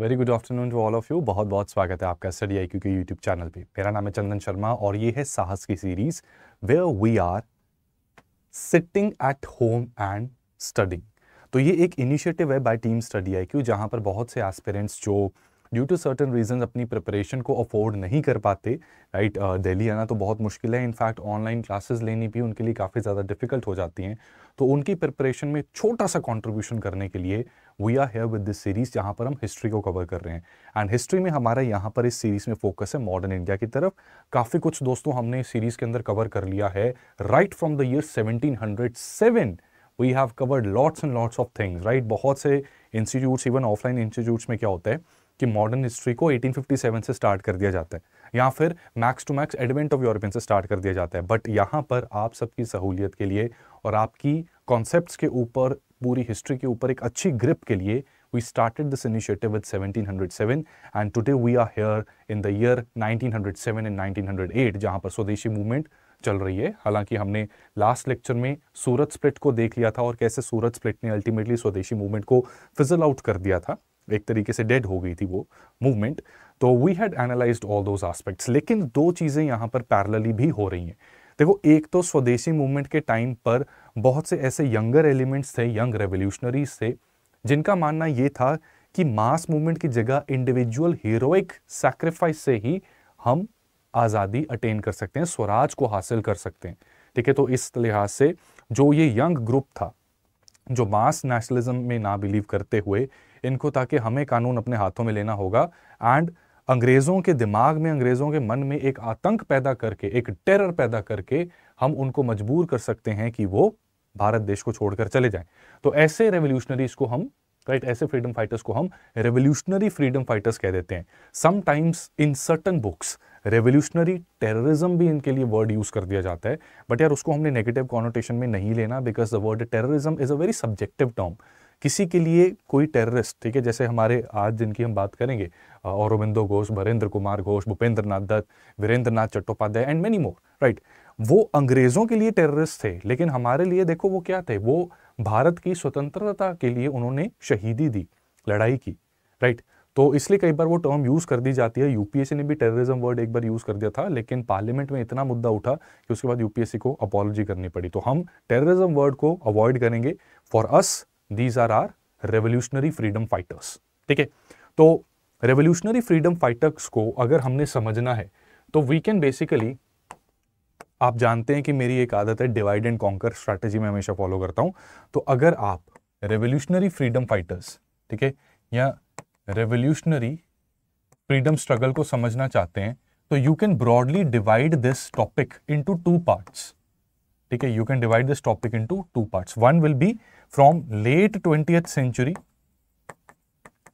Very good afternoon to all of you बहुत बहुत स्वागत है आपका स्टडी आई क्यू के यूट्यूब चैनल पे मेरा नाम है चंदन शर्मा और ये है साहस की series way we are sitting at home and studying तो ये एक इनिशिएटिव है by team study I Q जहाँ पर बहुत से एस्पिरेंट्स जो ड्यू टू सर्टन रीजन अपनी प्रिपरेशन को अफोर्ड नहीं कर पाते राइट right? दिल्ली uh, आना तो बहुत मुश्किल है इनफैक्ट ऑनलाइन क्लासेस लेनी भी उनके लिए काफ़ी ज़्यादा डिफिकल्ट हो जाती हैं तो उनकी प्रिपरेशन में छोटा सा कॉन्ट्रीब्यूशन करने के लिए we are here with this series जहाँ पर हम हिस्ट्री को कवर कर रहे हैं एंड हिस्ट्री में हमारा यहाँ पर इस सीरीज़ में फोकस है मॉडर्न इंडिया की तरफ काफ़ी कुछ दोस्तों हमने इस सीरीज़ के अंदर कवर कर लिया है right from the year 1707 we have covered lots and lots of things right बहुत से इंस्टीट्यूट्स इवन ऑफलाइन इंस्टीट्यूट्स में क्या होता है कि मॉडर्न हिस्ट्री को 1857 से स्टार्ट कर दिया जाता है या फिर max to max advent of European से स्टार्ट कर दिया जाता है बट यहाँ पर आप सबकी सहूलियत के लिए और आपकी कॉन्सेप्ट्स के ऊपर पूरी हिस्ट्री के ऊपर एक अच्छी ग्रिप के लिए we started this initiative with 1707 and today we are here in the year 1907 and 1908 जहां पर स्वदेशी मूवमेंट चल रही है हालांकि हमने लास्ट लेक्चर में सूरत स्प्लिट को देख लिया था और कैसे सूरत स्प्लिट ने अल्टीमेटली स्वदेशी मूवमेंट को फिजल आउट कर दिया था एक तरीके से डेड हो गई थी वो मूवमेंट तो we had analyse all those aspects लेकिन दो चीज़ें यहाँ पर पैरलली भी हो रही हैं देखो एक तो स्वदेशी मूवमेंट के टाइम पर बहुत से ऐसे यंगर एलिमेंट्स थे यंग रेवोल्यूशनरीज थे जिनका मानना ये था कि मास मूवमेंट की जगह इंडिविजुअल हीरोइक सैक्रिफाइस से ही हम आज़ादी अटेन कर सकते हैं स्वराज को हासिल कर सकते हैं ठीक है तो इस लिहाज से जो ये यंग ग्रुप था जो मास नेशनलिज्म में ना बिलीव करते हुए इनको ताकि हमें कानून अपने हाथों में लेना होगा एंड अंग्रेज़ों के दिमाग में अंग्रेज़ों के मन में एक आतंक पैदा करके एक टेरर पैदा करके हम उनको मजबूर कर सकते हैं कि वो भारत देश को छोड़कर चले जाएं तो ऐसे रेवोल्यूशनरीज को हम राइट ऐसे फ्रीडम फाइटर्स को हम रेवोल्यूशनरी फ्रीडम फाइटर्स कह देते हैं sometimes in certain books revolutionary terrorism भी इनके लिए वर्ड यूज़ कर दिया जाता है बट यार उसको हमने नेगेटिव कॉनोटेशन में नहीं लेना because the word terrorism is a very subjective term किसी के लिए कोई टेररिस्ट ठीक है जैसे हमारे आज जिनकी हम बात करेंगे औरबिंदो घोष वरेंद्र कुमार घोष भूपेंद्र नाथ दत्त वीरेंद्र नाथ Chattopadhyay and many more right वो अंग्रेज़ों के लिए टेररिस्ट थे लेकिन हमारे लिए देखो वो क्या थे वो भारत की स्वतंत्रता के लिए उन्होंने शहीदी दी लड़ाई की राइट तो इसलिए कई बार वो टर्म यूज़ कर दी जाती है यूपीएससी ने भी टेररिज्म वर्ड एक बार यूज़ कर दिया था लेकिन पार्लियामेंट में इतना मुद्दा उठा कि उसके बाद यूपीएससी को अपॉलोजी करनी पड़ी तो हम टेररिज्म वर्ड को अवॉइड करेंगे for us these are are revolutionary freedom fighters ठीक है तो रेवोल्यूशनरी फ्रीडम फाइटर्स को अगर हमने समझना है तो वी कैन बेसिकली आप जानते हैं कि मेरी एक आदत है डिवाइड एंड कॉन्कर स्ट्रैटेजी में हमेशा फॉलो करता हूं तो अगर आप रेवोल्यूशनरी फ्रीडम फाइटर्स ठीक है या रेवोल्यूशनरी फ्रीडम स्ट्रगल को समझना चाहते हैं तो you can broadly divide this topic into two parts ठीक है you can divide this topic into two parts one will be from late twenty century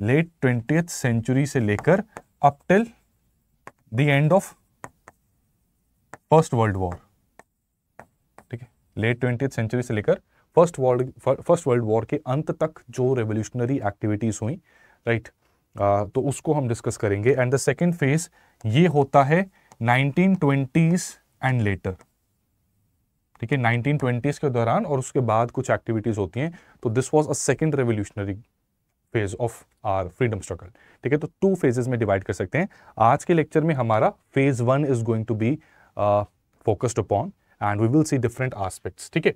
late twenty century से लेकर up till the end of first world war ठीक है late twenty century से लेकर first world first world war के अंत तक जो रेवोल्यूशनरी एक्टिविटीज हुई राइट right? तो उसको हम डिस्कस करेंगे एंड द सेकेंड फेज ये होता है नाइनटीन ट्वेंटीज एंड लेटर ठीक है नाइनटीन ट्वेंटीज़ के दौरान और उसके बाद कुछ एक्टिविटीज़ होती हैं तो this was a second revolutionary phase of our freedom struggle ठीक है तो टू फेजेस में डिवाइड कर सकते हैं आज के लेक्चर में हमारा phase one is going to be focused upon and we will see different aspects ठीक है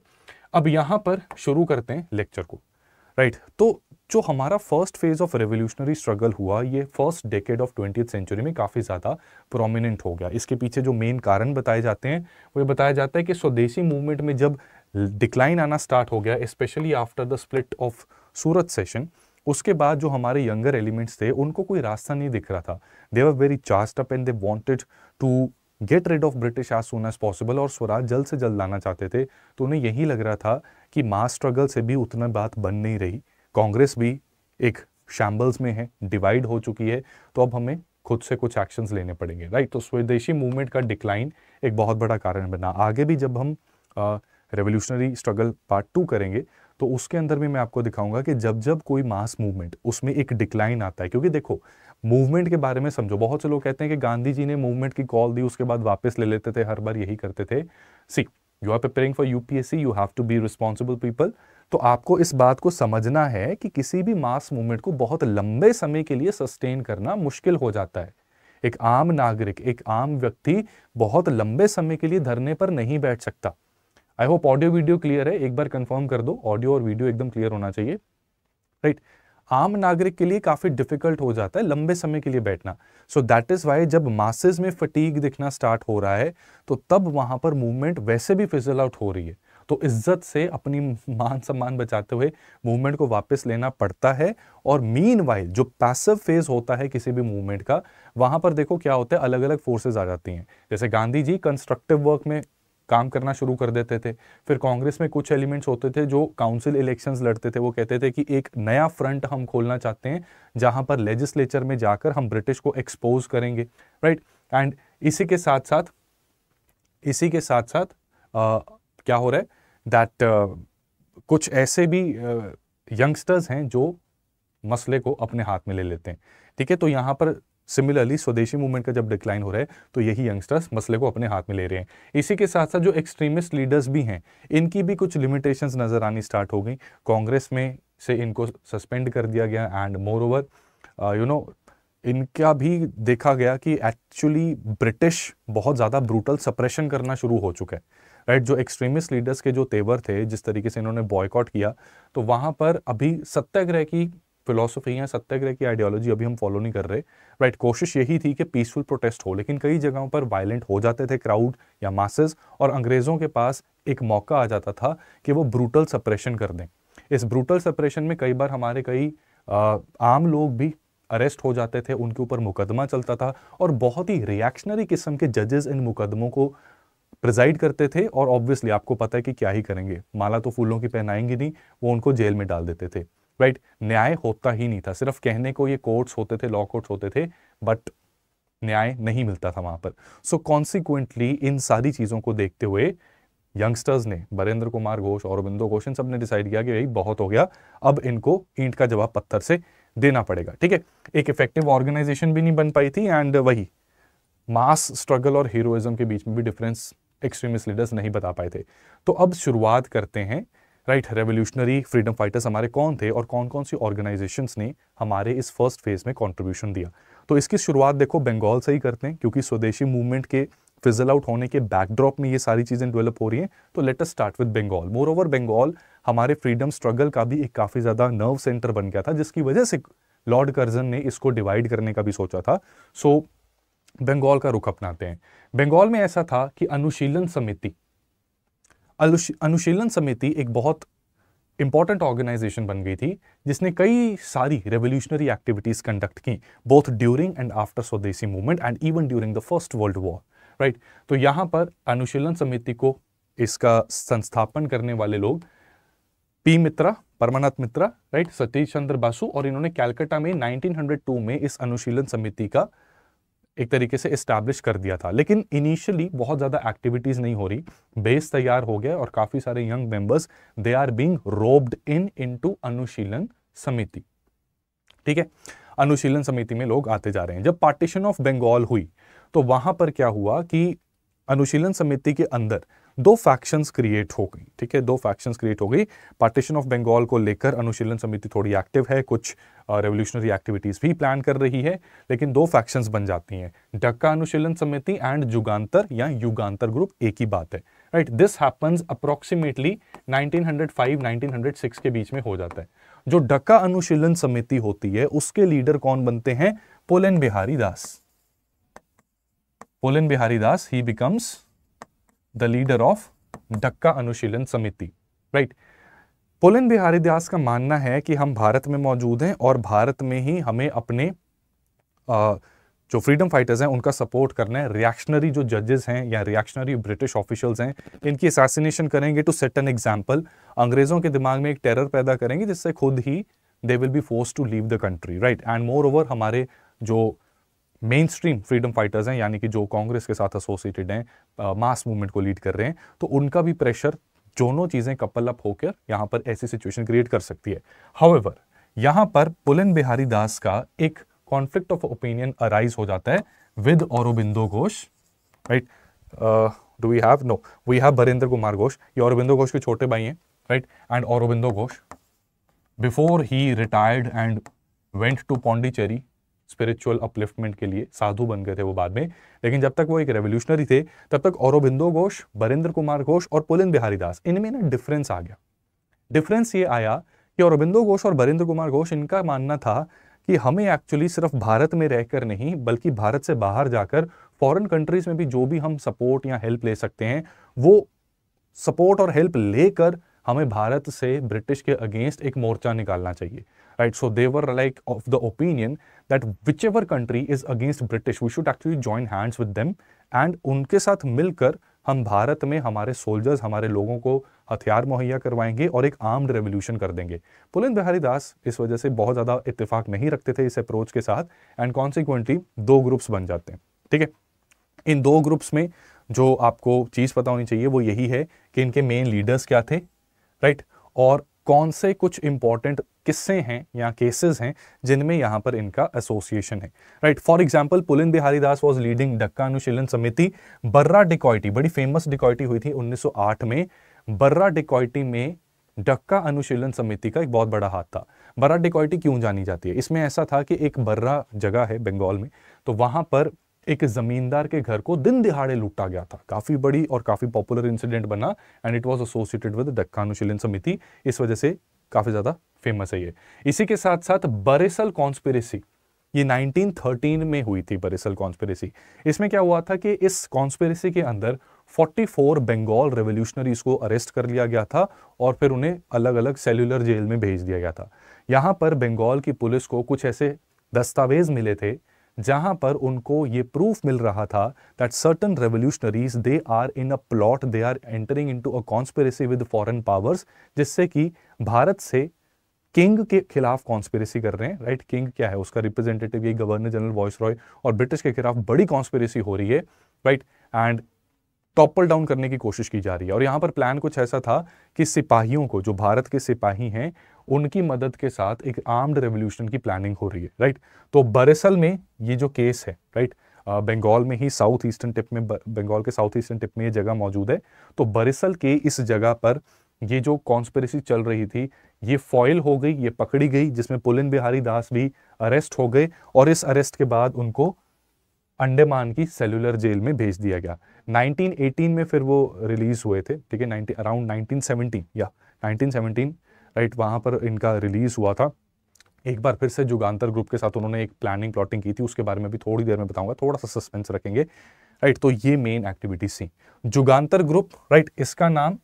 अब यहाँ पर शुरू करते हैं लेक्चर को राइट right, तो जो हमारा first phase of revolutionary struggle हुआ ये first decade of twenty century में काफ़ी ज़्यादा प्रोमिनेंट हो गया इसके पीछे जो मेन कारण बताए जाते हैं वो ये बताया जाता है कि स्वदेशी मूवमेंट में जब डिक्लाइन आना स्टार्ट हो गया specially after the split of Surat session उसके बाद जो हमारे यंगर एलिमेंट्स थे उनको कोई रास्ता नहीं दिख रहा था they were very charge up and they wanted to get rid of British as soon as possible और स्वराज जल्द से जल्द लाना चाहते थे तो उन्हें यही लग रहा था कि मास स्ट्रगल से भी उतना बात बन नहीं रही कांग्रेस भी एक शैम्बल्स में है डिवाइड हो चुकी है तो अब हमें खुद से कुछ एक्शंस लेने पड़ेंगे राइट तो स्वदेशी मूवमेंट का डिक्लाइन एक बहुत बड़ा कारण बना आगे भी जब हम रेवोल्यूशनरी स्ट्रगल पार्ट टू करेंगे तो उसके अंदर भी मैं आपको दिखाऊंगा कि जब जब कोई मास मूवमेंट उसमें एक डिक्लाइन आता है क्योंकि देखो मूवमेंट के बारे में समझो बहुत से लोग कहते हैं कि गांधी जी ने मूवमेंट की कॉल दी उसके बाद वापस ले लेते थे हर बार यही करते थे see you are preparing for UPSC you have to be responsible people तो आपको इस बात को समझना है कि किसी भी मास मूवमेंट को बहुत लंबे समय के लिए सस्टेन करना मुश्किल हो जाता है एक आम नागरिक एक आम व्यक्ति बहुत लंबे समय के लिए धरने पर नहीं बैठ सकता I hope audio video clear है एक बार कंफर्म कर दो ऑडियो और वीडियो एकदम क्लियर होना चाहिए राइट right. आम नागरिक के लिए काफ़ी डिफिकल्ट हो जाता है लंबे समय के लिए बैठना सो दैट इज़ वाई जब मासेज में फटीक दिखना स्टार्ट हो रहा है तो तब वहां पर मूवमेंट वैसे भी फिजल आउट हो रही है तो इज्जत से अपनी मान सम्मान बचाते हुए मूवमेंट को वापस लेना पड़ता है और मीन जो पैसिव फेज होता है किसी भी मूवमेंट का वहां पर देखो क्या होता है अलग अलग फोर्सेज आ जाती हैं जैसे गांधी जी कंस्ट्रक्टिव वर्क में काम करना शुरू कर देते थे फिर कांग्रेस में कुछ एलिमेंट्स होते थे जो काउंसिल इलेक्शंस लड़ते थे वो कहते थे कि एक नया फ्रंट हम खोलना चाहते हैं जहां पर लेजिस्लेचर में जाकर हम ब्रिटिश को एक्सपोज करेंगे राइट right? एंड इसी के साथ साथ इसी के साथ साथ क्या हो रहा है दैट uh, कुछ ऐसे भी यंगस्टर्स uh, हैं जो मसले को अपने हाथ में ले लेते हैं ठीक है तो यहाँ पर सिमिलरली स्वदेशी मूवमेंट का जब डिक्लाइन हो रहा है तो यही यंगस्टर्स मसले को अपने हाथ में ले रहे हैं इसी के साथ साथ जो एक्सट्रीमिस्ट लीडर्स भी हैं इनकी भी कुछ लिमिटेशंस नज़र आनी स्टार्ट हो गई कांग्रेस में से इनको सस्पेंड कर दिया गया and moreover you know इनका भी देखा गया कि एक्चुअली ब्रिटिश बहुत ज़्यादा ब्रूटल सप्रेशन करना शुरू हो चुका है राइट जो एक्सट्रीमिस्ट लीडर्स के जो तेवर थे जिस तरीके से इन्होंने बॉयकॉट किया तो वहाँ पर अभी सत्याग्रह की फिलोसफी या सत्याग्रह की आइडियोलॉजी अभी हम फॉलो नहीं कर रहे राइट right, कोशिश यही थी कि पीसफुल प्रोटेस्ट हो लेकिन कई जगहों पर वायलेंट हो जाते थे क्राउड या मासेस और अंग्रेज़ों के पास एक मौका आ जाता था कि वो ब्रूटल सप्रेशन कर दें इस ब्रूटल सप्रेशन में कई बार हमारे कई आ, आम लोग भी अरेस्ट हो जाते थे उनके ऊपर मुकदमा चलता था और बहुत ही रिएक्शनरी किस्म के जजेस इन मुकदमों को प्रिजाइड करते थे और ऑब्वियसली आपको पता है कि क्या ही करेंगे माला तो फूलों की पहनाएंगे नहीं वो उनको जेल में डाल देते थे राइट न्याय होता ही नहीं था सिर्फ कहने को ये कोर्ट्स होते थे लॉ कोर्ट्स होते थे बट न्याय नहीं मिलता था वहां पर सो so, कॉन्सिक्वेंटली इन सारी चीज़ों को देखते हुए यंगस्टर्स ने बरेंद्र कुमार घोष और अरविंदो घोष इन सब ने डिसाइड किया कि भाई बहुत हो गया अब इनको ईंट का जवाब पत्थर से देना पड़ेगा ठीक है एक इफेक्टिव ऑर्गेनाइजेशन भी नहीं बन पाई थी एंड वही मास स्ट्रगल और हीरोइज्म के बीच में भी डिफरेंस एक्सट्रीमिस्ट लीडर्स नहीं बता पाए थे तो अब शुरुआत करते हैं राइट रेवोल्यूशनरी फ्रीडम फाइटर्स हमारे कौन थे और कौन कौन सी ऑर्गेनाइजेशन ने हमारे इस फर्स्ट फेज में कॉन्ट्रीब्यूशन दिया तो इसकी शुरुआत देखो बंगाल से ही करते हैं क्योंकि स्वदेशी मूवमेंट के फिजल आउट होने के बैकड्रॉप में ये सारी चीज़ें डेवलप हो रही हैं तो let us start with Bengal moreover Bengal हमारे फ्रीडम स्ट्रगल का भी एक काफ़ी ज़्यादा नर्व सेंटर बन गया था जिसकी वजह से लॉर्ड कर्जन ने इसको डिवाइड करने का भी सोचा था सो so, बंगाल का रुख अपनाते हैं बंगाल में ऐसा था कि अनुशीलन समिति अनुशीलन समिति एक बहुत इंपॉर्टेंट ऑर्गेनाइजेशन बन गई थी जिसने कई सारी रेवोल्यूशनरी एक्टिविटीज कंडक्ट की both during and after Swadeshi movement and even during the first world war right तो यहां पर अनुशीलन समिति को इसका संस्थापन करने वाले लोग पी मित्रा परमानाथ मित्रा राइट सतीश चंद्र बासु और इन्होंने कैलकाटा में 1902 में इस अनुशीलन समिति का एक तरीके से इस्टेब्लिश कर दिया था लेकिन इनिशियली बहुत ज़्यादा एक्टिविटीज़ नहीं हो रही बेस तैयार हो गया और काफ़ी सारे young members they are being roped in into Anushilan Samiti ठीक है अनुशीलन समिति में लोग आते जा रहे हैं जब पार्टीशन ऑफ बंगाल हुई तो वहां पर क्या हुआ कि अनुशीलन समिति के अंदर दो फैक्शंस क्रिएट हो गई ठीक है दो फैक्शंस क्रिएट हो गई पार्टीशन ऑफ बंगाल को लेकर अनुशीलन समिति थोड़ी एक्टिव है कुछ रेवोल्यूशनरी एक्टिविटीज़ भी प्लान कर रही है लेकिन दो फैक्शंस बन जाती हैं डक्का अनुशीलन समिति एंड जुगांतर या युगांतर ग्रुप एक ही बात है राइट दिस हैपन्स अप्रॉक्सीमेटली 1905 1906 के बीच में हो जाता है जो डक्का अनुशीलन समिति होती है उसके लीडर कौन बनते हैं पोलन बिहारी दास पोलन बिहारी दास ही becomes the leader of Dakka Anushilan Samiti. Right? Pulin Bihari Das का मानना है कि हम भारत में मौजूद हैं और भारत में ही हमें अपने आ, जो फ्रीडम फाइटर्स हैं उनका सपोर्ट करना है रिएक्शनरी जो जजेस हैं या रिएक्शनरी ब्रिटिश ऑफिशियल्स हैं इनकी असैसिनेशन करेंगे टू सेट एन एग्जाम्पल अंग्रेज़ों के दिमाग में एक टेरर पैदा करेंगे जिससे खुद ही they will be force to leave the country right and moreover हमारे जो मेन स्ट्रीम फ्रीडम फाइटर्स हैं यानी कि जो कांग्रेस के साथ एसोसिएटेड हैं मास मूवमेंट को लीड कर रहे हैं तो उनका भी प्रेशर दोनों चीज़ें कपल अप होकर यहां पर ऐसी सिचुएशन क्रिएट कर सकती है हाउएवर यहां पर पुलन बिहारी दास का एक कॉन्फ्लिक्ट ऑफ ओपिनियन अराइज हो जाता है with Aurobindo Ghosh right do we have no we have Barindra Kumar Ghosh ये औरबिंदो घोष के छोटे भाई हैं right and Aurobindo Ghosh before he retired and went to Pondicherry spiritual upliftment के लिए साधु बन गए थे वो बाद में लेकिन जब तक वो एक रेवोल्यूशनरी थे तब तक औरबिंदो घोष बरेंद्र कुमार घोष और पुलिन बिहारी दास इनमें ना डिफरेंस आ गया डिफरेंस ये आया कि औरबिंदो घोष और बरेंद्र कुमार घोष इनका मानना था कि हमें एक्चुअली सिर्फ भारत में रहकर नहीं बल्कि भारत से बाहर जाकर फॉरेन कंट्रीज में भी जो भी हम सपोर्ट या हेल्प ले सकते हैं वो सपोर्ट और हेल्प लेकर हमें भारत से ब्रिटिश के अगेंस्ट एक मोर्चा निकालना चाहिए right so they were like of the opinion that whichever country is against British we should actually join hands with them and उनके साथ मिलकर हम भारत में हमारे सोल्जर्स हमारे लोगों को हथियार मुहैया करवाएंगे और एक आर्म्ड रेवोल्यूशन कर देंगे पुलिन बिहारी दास इस वजह से बहुत ज़्यादा इतफाक नहीं रखते थे इस अप्रोच के साथ एंड कॉन्सिक्वेंटली दो ग्रुप्स बन जाते हैं ठीक है इन दो ग्रुप्स में जो आपको चीज़ पता होनी चाहिए वो यही है कि इनके मेन लीडर्स क्या थे राइट right? और कौन से कुछ इंपॉर्टेंट किस्से हैं या केसेस हैं जिनमें यहाँ पर इनका एसोसिएशन है right for example Pulin Bihari Das was leading Dhaka Anushilan Samiti बर्रा डिकॉयटी बड़ी फेमस डिकॉयटी हुई थी 1908 में बर्रा डिकॉयटी में डक्का अनुशीलन समिति का एक बहुत बड़ा हाथ था बर्रा डिकॉयटी क्यों जानी जाती है इसमें ऐसा था कि एक बर्रा जगह है बंगाल में तो वहाँ पर एक जमींदार के घर को दिन दिहाड़े लूटा गया था काफी बड़ी और काफी पॉपुलर इंसिडेंट बना and it was associated with Anushilan Samiti इस वजह से काफ़ी ज़्यादा फेमस है ये इसी के साथ साथ बरेसल कॉन्स्पिरेसी ये 1913 में हुई थी बरेसल कॉन्स्पिरेसी इसमें क्या हुआ था कि इस कॉन्स्पिरेसी के अंदर 44 बंगाल रेवोल्यूशनरीज को अरेस्ट कर लिया गया था और फिर उन्हें अलग अलग सेल्युलर जेल में भेज दिया गया था यहां पर बंगाल की पुलिस को कुछ ऐसे दस्तावेज मिले थे जहां पर उनको ये प्रूफ मिल रहा था that certain revolutionaries they are in a plot they are entering to a conspiracy with foreign powers जिससे कि भारत से किंग के खिलाफ कॉन्स्पेरेसी कर रहे हैं राइट right? किंग क्या है उसका रिप्रेजेंटेटिव ये गवर्नर जनरल वॉइस रॉय और ब्रिटिश के खिलाफ बड़ी कॉन्स्पेरेसी हो रही है राइट एंड टॉपल डाउन करने की कोशिश की जा रही है और यहाँ पर प्लान कुछ ऐसा था कि सिपाहियों को जो भारत के सिपाही हैं उनकी मदद के साथ एक आर्म्ड रेवोल्यूशन की प्लानिंग हो रही है राइट तो बरेसल में ये जो केस है राइट बंगाल में ही साउथ ईस्टर्न टिप में बंगाल के साउथ ईस्टर्न टिप में ये जगह मौजूद है तो बरेसल के इस जगह पर ये जो कॉन्स्परेसी चल रही थी ये फॉयल हो गई ये पकड़ी गई जिसमें पुलिन बिहारी दास भी अरेस्ट हो गए और इस अरेस्ट के बाद उनको अंडमान की सेलुलर जेल में भेज दिया गया 1918 में फिर वो रिलीज हुए थे ठीक है 19 अराउंड 1917 या 1917 राइट वहाँ पर इनका रिलीज़ हुआ था एक बार फिर से जुगान्तर ग्रुप के साथ उन्होंने एक प्लानिंग प्लॉटिंग की थी उसके बारे में भी थोड़ी देर में बताऊंगा थोड़ा सा सस्पेंस रखेंगे राइट तो ये मेन एक्टिविटीज थी जुगान्तर ग्रुप राइट इसका नाम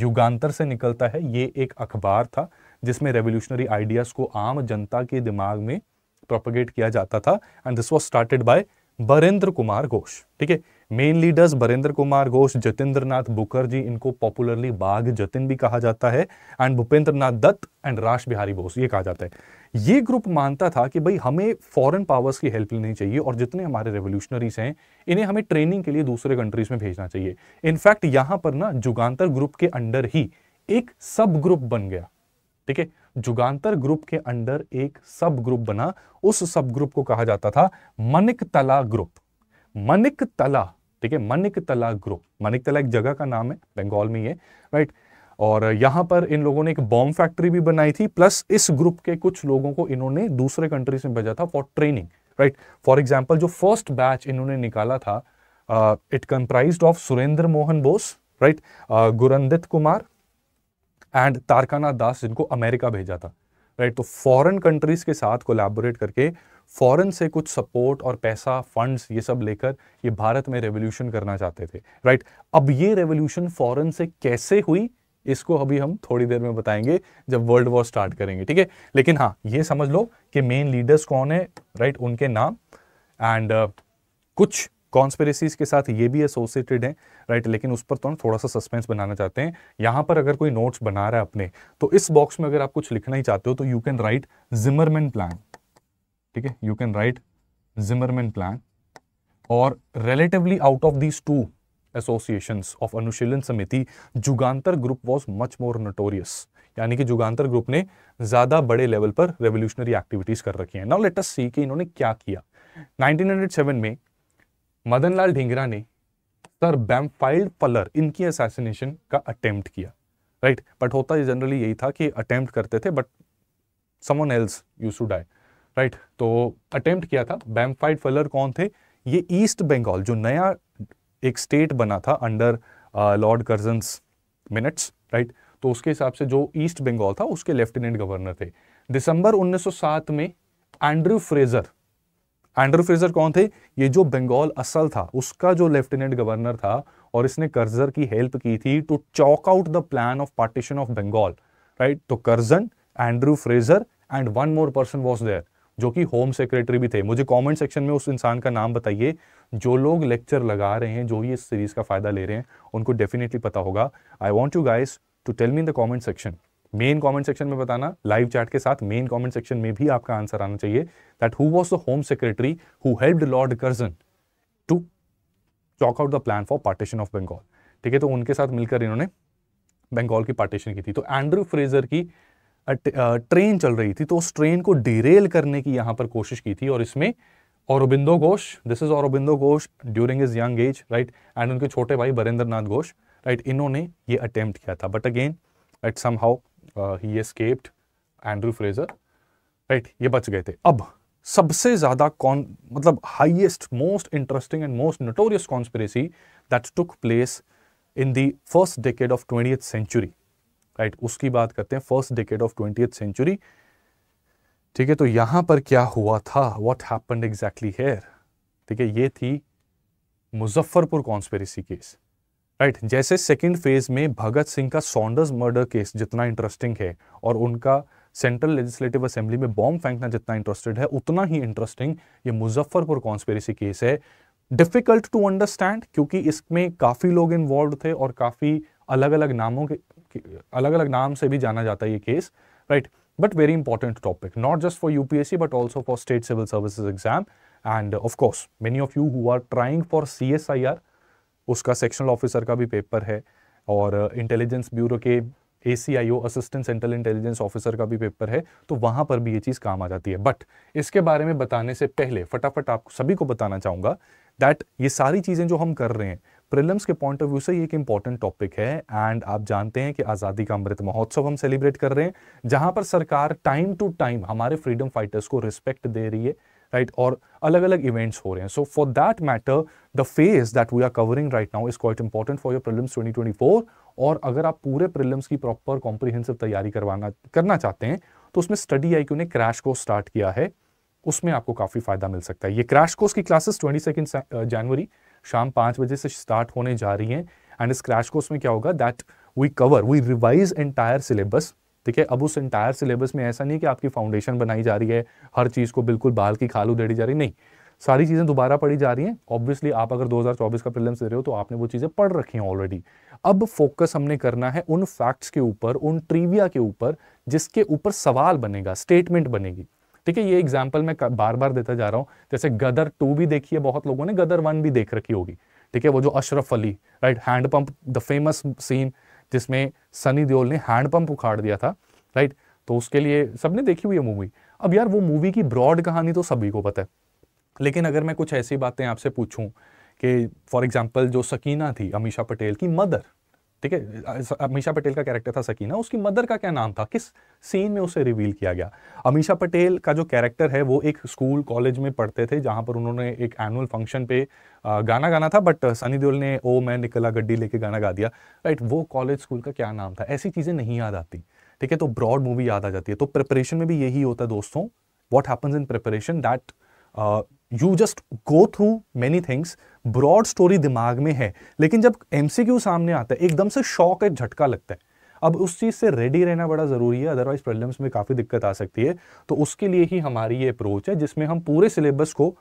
युगान्तर से निकलता है ये एक अखबार था जिसमें रेवोल्यूशनरी आइडियाज़ को आम जनता के दिमाग में प्रोपोगेट किया जाता था and this was started by Barindra Kumar Ghosh ठीक है मेन लीडर्स बरेंद्र कुमार घोष जतेंद्र नाथ मुखर्जी इनको पॉपुलरली बाघ जतिन भी कहा जाता है एंड भूपेंद्र नाथ दत्त एंड राज बिहारी बोस ये कहा जाता है ये ग्रुप मानता था कि भाई हमें फॉरेन पावर्स की हेल्प लेनी चाहिए और जितने हमारे रेवोल्यूशनरीज हैं इन्हें हमें ट्रेनिंग के लिए दूसरे कंट्रीज में भेजना चाहिए इनफैक्ट यहां पर ना जुगांतर ग्रुप के अंडर ही एक सब ग्रुप बन गया ठीक है जुगांतर ग्रुप के अंडर एक सब ग्रुप बना उस सब ग्रुप को कहा जाता था मनिक तला ग्रुप मनिक तला ठीक है मनिक तला ग्रुप मनिक तला एक जगह का नाम है बंगाल में ये राइट और यहाँ पर इन लोगों ने एक बॉम्ब फैक्ट्री भी बनाई थी प्लस इस ग्रुप के कुछ लोगों को इन्होंने दूसरे कंट्रीज में भेजा था for training right for example जो फर्स्ट बैच इन्होंने निकाला था it comprise of Surendra Mohan Bose right uh, Gurandit Kumar and Taraknath Das जिनको अमेरिका भेजा था राइट right? तो फॉरेन कंट्रीज के साथ कोलैबोरेट करके फॉरेन से कुछ सपोर्ट और पैसा फंड्स ये सब लेकर ये भारत में रेवोल्यूशन करना चाहते थे राइट अब ये रेवोल्यूशन फॉरेन से कैसे हुई इसको अभी हम थोड़ी देर में बताएंगे जब वर्ल्ड वॉर स्टार्ट करेंगे ठीक है लेकिन हाँ ये समझ लो कि मेन लीडर्स कौन है राइट उनके नाम एंड uh, कुछ कॉन्स्पेरेसीज के साथ ये भी एसोसिएटेड हैं राइट लेकिन उस पर तो हम थोड़ा सा सस्पेंस बनाना चाहते हैं यहाँ पर अगर कोई नोट्स बना रहा है अपने तो इस बॉक्स में अगर आप कुछ लिखना ही चाहते हो तो you can write Zimmermann plan ठीक है you can write Zimmermann plan और relatively out of these two association of Anushilan Samiti Jugantar group was much more notorious यानी कि जुगांतर ग्रुप ने ज़्यादा बड़े लेवल पर रेवोल्यूशनरी एक्टिविटीज़ कर रखी हैं नाउ लेट अस सी कि इन्होंने क्या किया 1907 में मदन लाल ढींगरा ने सर बैम्फाइल्ड फलर इनकी असैसिनेशन का अटेम्प्ट किया राइट right? बट होता जनरली यही था कि अटेम्प्ट करते थे but someone else you should I right तो अटेम्प्ट किया था बैम्फाइड फलर कौन थे ये ईस्ट बंगाल जो नया एक स्टेट बना था under Lord Curzon minutes right तो उसके हिसाब से जो ईस्ट बंगाल था उसके लेफ्टिनेंट गवर्नर थे दिसंबर 1907 में एंड्रू फ्रेजर एंड्रू फ्रेजर कौन थे ये जो बंगाल असल था उसका जो लेफ्टिनेंट गवर्नर था और इसने कर्जर की हेल्प की थी to chalk out the plan of partition of Bengal right तो Curzon Andrew Fraser and one more person was there जो कि होम सेक्रेटरी भी थे मुझे कमेंट सेक्शन में उस इंसान का नाम बताइए जो लोग लेक्चर लगा रहे हैं जो ही इस सीरीज़ का फ़ायदा ले रहे हैं उनको डेफिनेटली पता होगा I want you guys to tell me in the comment section मेन कॉमेंट सेक्शन में बताना लाइव चैट के साथ मेन कॉमेंट सेक्शन में भी आपका आंसर आना चाहिए that who was the home secretary who helped Lord Curzon to chalk out the plan for partition of Bengal ठीक है तो उनके साथ मिलकर इन्होंने बंगाल की पार्टीशन की थी तो एंड्रू फ्रेजर की ट्रेन चल रही थी तो उस ट्रेन को डिरेल करने की यहां पर कोशिश की थी और इसमें Aurobindo Ghosh this is Aurobindo Ghosh during his young age right and उनके छोटे भाई बरेंद्र नाथ घोष राइट इन्होंने ये अटेम्प्ट किया था but again at somehow he escaped Andrew Fraser right ये बच गए थे अब सबसे ज्यादा कॉन मतलब highest most interesting and most notorious conspiracy that took place in the first decade of twenty century right right, उसकी बात करते हैं first decade of twenty century ठीक है तो यहां पर क्या हुआ था वॉट हैपन्ड एग्जैक्टली हेयर ठीक है ये थी Muzaffarpur conspiracy case right right, जैसे सेकेंड फेज में भगत सिंह का सॉन्डर्स मर्डर केस जितना इंटरेस्टिंग है और उनका सेंट्रल लेजिस्लेटिव असेंबली में बॉम्ब फेंकना जितना इंटरेस्टेड है उतना ही इंटरेस्टिंग ये मुजफ्फरपुर कॉन्स्पेरिसी केस है डिफिकल्ट टू अंडरस्टैंड क्योंकि इसमें काफ़ी लोग इन्वॉल्व थे और काफ़ी अलग अलग नामों के अलग अलग नाम से भी जाना जाता है ये case right but very important topic not just for UPSC but also for state civil services exam and of course many of you who are trying for C S I R उसका सेक्शनल ऑफिसर का भी paper है और intelligence uh, bureau के A C I O assistant central intelligence officer का भी paper है तो वहाँ पर भी ये चीज़ काम आ जाती है बट इसके बारे में बताने से पहले फटाफट आप सभी को बताना चाहूँगा दैट ये सारी चीज़ें जो हम कर रहे हैं प्रिलम्स के पॉइंट ऑफ व्यू से ये एक इंपॉर्टेंट टॉपिक है एंड आप जानते हैं कि आज़ादी का अमृत महोत्सव हम सेलिब्रेट कर रहे हैं जहां पर सरकार टाइम टू टाइम हमारे फ्रीडम फाइटर्स को रिस्पेक्ट दे रही है राइट right? और अलग अलग इवेंट्स हो रहे हैं so for that matter the phase that we are covering right now is quite important for your prelims 2024 और अगर आप पूरे प्रिलम्स की प्रॉपर कॉम्प्रिहेंसिव तैयारी करवाना करना चाहते हैं तो उसमें स्टडी आई ने क्रैश कोर्स स्टार्ट किया है उसमें आपको काफ़ी फायदा मिल सकता है ये क्रैश कोर्स की क्लासेस ट्वेंटी सेकेंड जनवरी शाम पाँच बजे से स्टार्ट होने जा रही हैं एंड इस क्रैश कोर्स में क्या होगा that we cover we revise entire syllabus ठीक है अब उस एंटायर सिलेबस में ऐसा नहीं कि आपकी फाउंडेशन बनाई जा रही है हर चीज़ को बिल्कुल बाल की खाल उधेड़ी जा रही नहीं सारी चीज़ें दोबारा पढ़ी जा रही हैं ऑब्वियसली आप अगर 2024 का प्रिलम्स दे रहे हो तो आपने वो चीज़ें पढ़ रखी हैं ऑलरेडी अब फोकस हमने करना है उन फैक्ट्स के ऊपर उन ट्रीविया के ऊपर जिसके ऊपर सवाल बनेगा स्टेटमेंट बनेगी ठीक है ये एग्जाम्पल मैं बार बार देता जा रहा हूँ जैसे गदर टू भी देखी है बहुत लोगों ने गदर वन भी देख रखी होगी ठीक है वो जो Ashraf Ali right hand pump the famous scene जिसमें सनी देओल ने हैंडपम्प उखाड़ दिया था राइट तो उसके लिए सबने देखी हुई है मूवी अब यार वो मूवी की ब्रॉड कहानी तो सभी को पता है लेकिन अगर मैं कुछ ऐसी बातें आपसे पूछूं कि फॉर एग्जाम्पल जो सकीना थी अमीशा पटेल की मदर ठीक है अमीशा पटेल का कैरेक्टर था सकीना उसकी मदर का क्या नाम था किस सीन में उसे रिवील किया गया अमीशा पटेल का जो कैरेक्टर है वो एक स्कूल कॉलेज में पढ़ते थे जहां पर उन्होंने एक एनुअल फंक्शन पे गाना गाना था बट सनी देओल ने ओ मैं निकला गड्डी लेके गाना गा दिया राइट वो कॉलेज स्कूल का क्या नाम था ऐसी चीज़ें नहीं याद आती ठीक है तो ब्रॉड मूवी याद आ जाती है तो प्रिपरेशन में भी यही होता है दोस्तों what happens in preparation that you just go through many things broad story दिमाग में है लेकिन जब एम सामने आता है एकदम से शौक एक झटका लगता है अब उस चीज़ से रेडी रहना बड़ा ज़रूरी है अदरवाइज प्रॉब्लम्स में काफ़ी दिक्कत आ सकती है तो उसके लिए ही हमारी ये अप्रोच है जिसमें हम पूरे सिलेबस को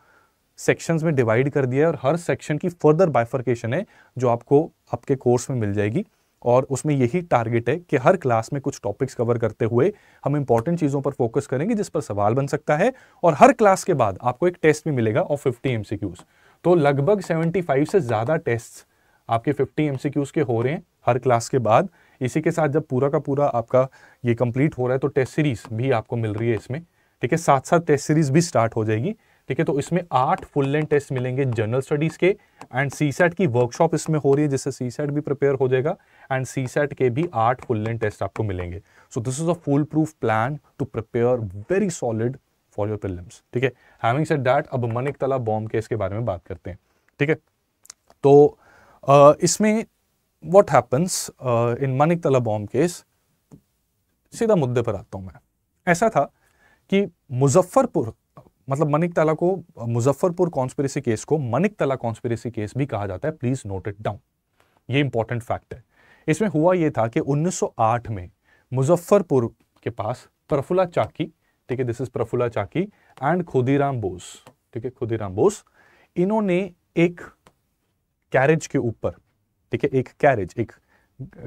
सेक्शंस में डिवाइड कर दिया है और हर सेक्शन की फर्दर बाइफर्केशन है जो आपको आपके कोर्स में मिल जाएगी और उसमें यही टारगेट है कि हर क्लास में कुछ टॉपिक्स कवर करते हुए हम इंपॉर्टेंट चीज़ों पर फोकस करेंगे जिस पर सवाल बन सकता है और हर क्लास के बाद आपको एक टेस्ट भी मिलेगा ऑफ 50 एमसीक्यूज तो लगभग 75 से ज़्यादा टेस्ट आपके 50 एमसीक्यूज के हो रहे हैं हर क्लास के बाद इसी के साथ जब पूरा का पूरा आपका ये कंप्लीट हो रहा है तो टेस्ट सीरीज़ भी आपको मिल रही है इसमें ठीक है साथ साथ टेस्ट सीरीज़ भी स्टार्ट हो जाएगी ठीक है तो इसमें आठ फुल लेंथ टेस्ट मिलेंगे जनरल स्टडीज के एंड सी सेट की वर्कशॉप इसमें हो रही है जिससे सी सेट भी प्रिपेयर हो जाएगा एंड सी सेट के भी आठ फुल लेंथ टेस्ट आपको मिलेंगे so this is a foolproof plan to prepare very solid for your prelims ठीक है हैविंग सेड दैट अब मनिक तला बॉम्ब केस के बारे में बात करते हैं ठीक है तो uh, इसमें वॉट हैपन्स इन मनिक तला बॉम्ब केस सीधा मुद्दे पर आता हूँ मैं ऐसा था कि मुजफ्फरपुर मतलब मनिक तला को मुजफ्फरपुर कॉन्स्पिरेसी केस को मनिक तला कॉन्स्पिरेसी केस भी कहा जाता है प्लीज नोट इट डाउन ये इंपॉर्टेंट फैक्ट है इसमें हुआ यह था कि 1908 में मुजफ्फरपुर के पास प्रफुला चाकी ठीक है this is Prafulla Chaki and Khudiram Bose ठीक है खुदीराम बोस इन्होंने एक कैरेज के ऊपर ठीक है एक कैरेज एक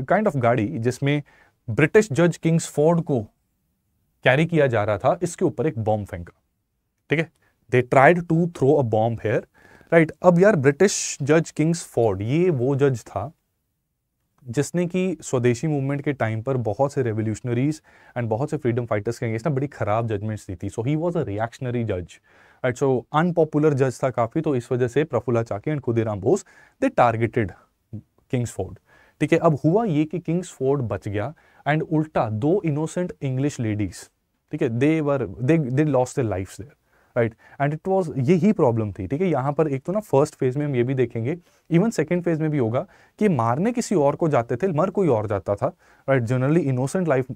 काइंड ऑफ गाड़ी जिसमें ब्रिटिश जज किंग्स फोर्ड को कैरी किया जा रहा था इसके ऊपर एक बॉम्ब फेंका ठीक है they tried to throw a bomb here right अब यार ब्रिटिश जज किंग्स फोर्ड ये वो जज था जिसने कि स्वदेशी मूवमेंट के टाइम पर बहुत से रेवोल्यूशनरीज एंड बहुत से फ्रीडम फाइटर्स के अगेंस्ट ना बड़ी ख़राब जजमेंट्स दी थी सो ही वॉज अ रिएक्शनरी जज राइट सो अनपॉपुलर जज था काफ़ी तो इस वजह से प्रफुल्ला चाके and Khudiram Bose they targeted Kings Ford ठीक है अब हुआ ये कि किंग्स फोर्ड बच गया एंड उल्टा दो इनोसेंट इंग्लिश लेडीज ठीक है they were they they lost the life there right and it was ये ही प्रॉब्लम थी ठीक है यहाँ पर एक तो ना फर्स्ट फेज में हम ये भी देखेंगे इवन सेकेंड फेज में भी होगा कि मारने किसी और को जाते थे मर कोई और जाता था राइट जनरली इनोसेंट लाइफ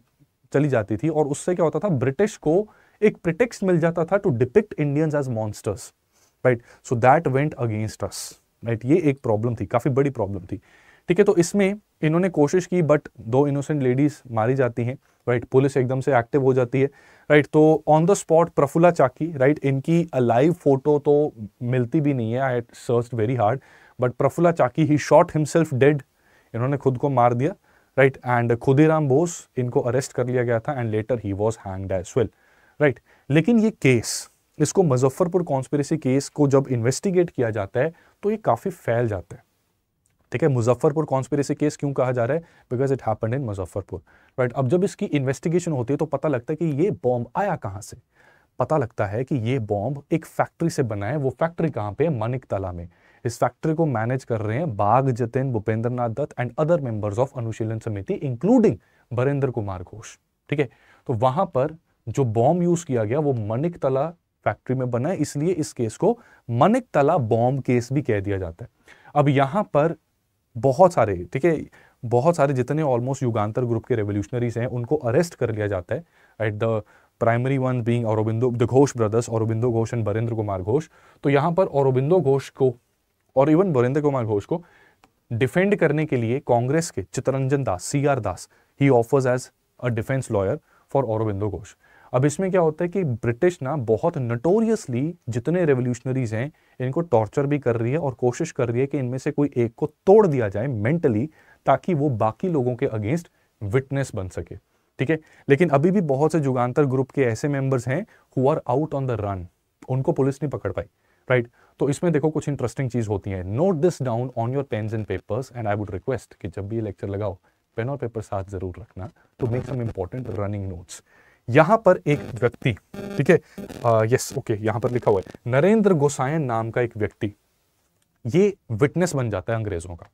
चली जाती थी और उससे क्या होता था ब्रिटिश को एक प्रिटेक्स मिल जाता था to depict Indians as monsters right so that went against us right ये एक प्रॉब्लम थी काफ़ी बड़ी प्रॉब्लम थी ठीक है तो इसमें इन्होंने कोशिश की बट दो इनोसेंट लेडीज़ मारी जाती हैं राइट पुलिस एकदम से एक्टिव हो जाती है राइट तो on the spot Prafulla Chaki right इनकी लाइव फोटो तो मिलती भी नहीं है I search very hard but Prafulla Chaki he shot himself dead इन्होंने खुद को मार दिया राइट एंड खुदीराम बोस इनको अरेस्ट कर लिया गया था and later he was hanged as well right लेकिन ये केस इसको मुजफ्फरपुर कॉन्स्परेसी केस को जब इन्वेस्टिगेट किया जाता है तो ये काफ़ी फैल जाता है ठीक है मुजफ्फरपुर कॉन्स्पेरेसी केस क्यों कहा जा रहा है because it happen in Muzaffarpur right अब जब इसकी इन्वेस्टिगेशन होती है तो पता लगता है कि ये बॉम्ब आया कहाँ से पता लगता है कि ये बॉम्ब एक फैक्ट्री से बना है वो फैक्ट्री कहाँ पे है मानिक तला में इस फैक्ट्री को मैनेज कर रहे हैं Bagha Jatin Bhupendra Nath Dutt and other members of Anushilan Samiti including Barendra Kumar Ghosh ठीक है तो वहां पर जो बॉम्ब यूज किया गया वो मनिक तला फैक्ट्री में बना है इसलिए इस केस को मनिक तला बॉम्ब केस भी कह दिया जाता है अब यहां पर बहुत सारे ठीक है बहुत सारे जितने ऑलमोस्ट युगान्तर ग्रुप के रेवोल्यूशनरीज हैं उनको अरेस्ट कर लिया जाता है at the primary one being Aurobindo the Ghosh brothers Aurobindo Ghosh and Barendra Kumar Ghosh तो यहाँ पर औरबिंदो घोष को और इवन बरेंद्र कुमार घोष को डिफेंड करने के लिए कांग्रेस के Chittaranjan Das C R Das he offers as a defence lawyer for Aurobindo Ghosh अब इसमें क्या होता है कि ब्रिटिश ना बहुत नटोरियसली जितने रेवोल्यूशनरीज हैं इनको टॉर्चर भी कर रही है और कोशिश कर रही है कि इनमें से कोई एक को तोड़ दिया जाए मेंटली ताकि वो बाकी लोगों के अगेंस्ट विटनेस बन सके ठीक है लेकिन अभी भी बहुत से जुगान्तर ग्रुप के ऐसे मेंबर्स हैं who are out on the run उनको पुलिस नहीं पकड़ पाई राइट right? तो इसमें देखो कुछ इंटरेस्टिंग चीज होती है note this down on your pens and papers and I would request कि जब भी ये लेक्चर लगाओ पेन और पेपर साथ जरूर रखना to make some important running notes यहाँ पर एक व्यक्ति ठीक है यस ओके यहाँ पर लिखा हुआ है नरेंद्र गोसायन नाम का एक व्यक्ति ये विटनेस बन जाता है अंग्रेजों का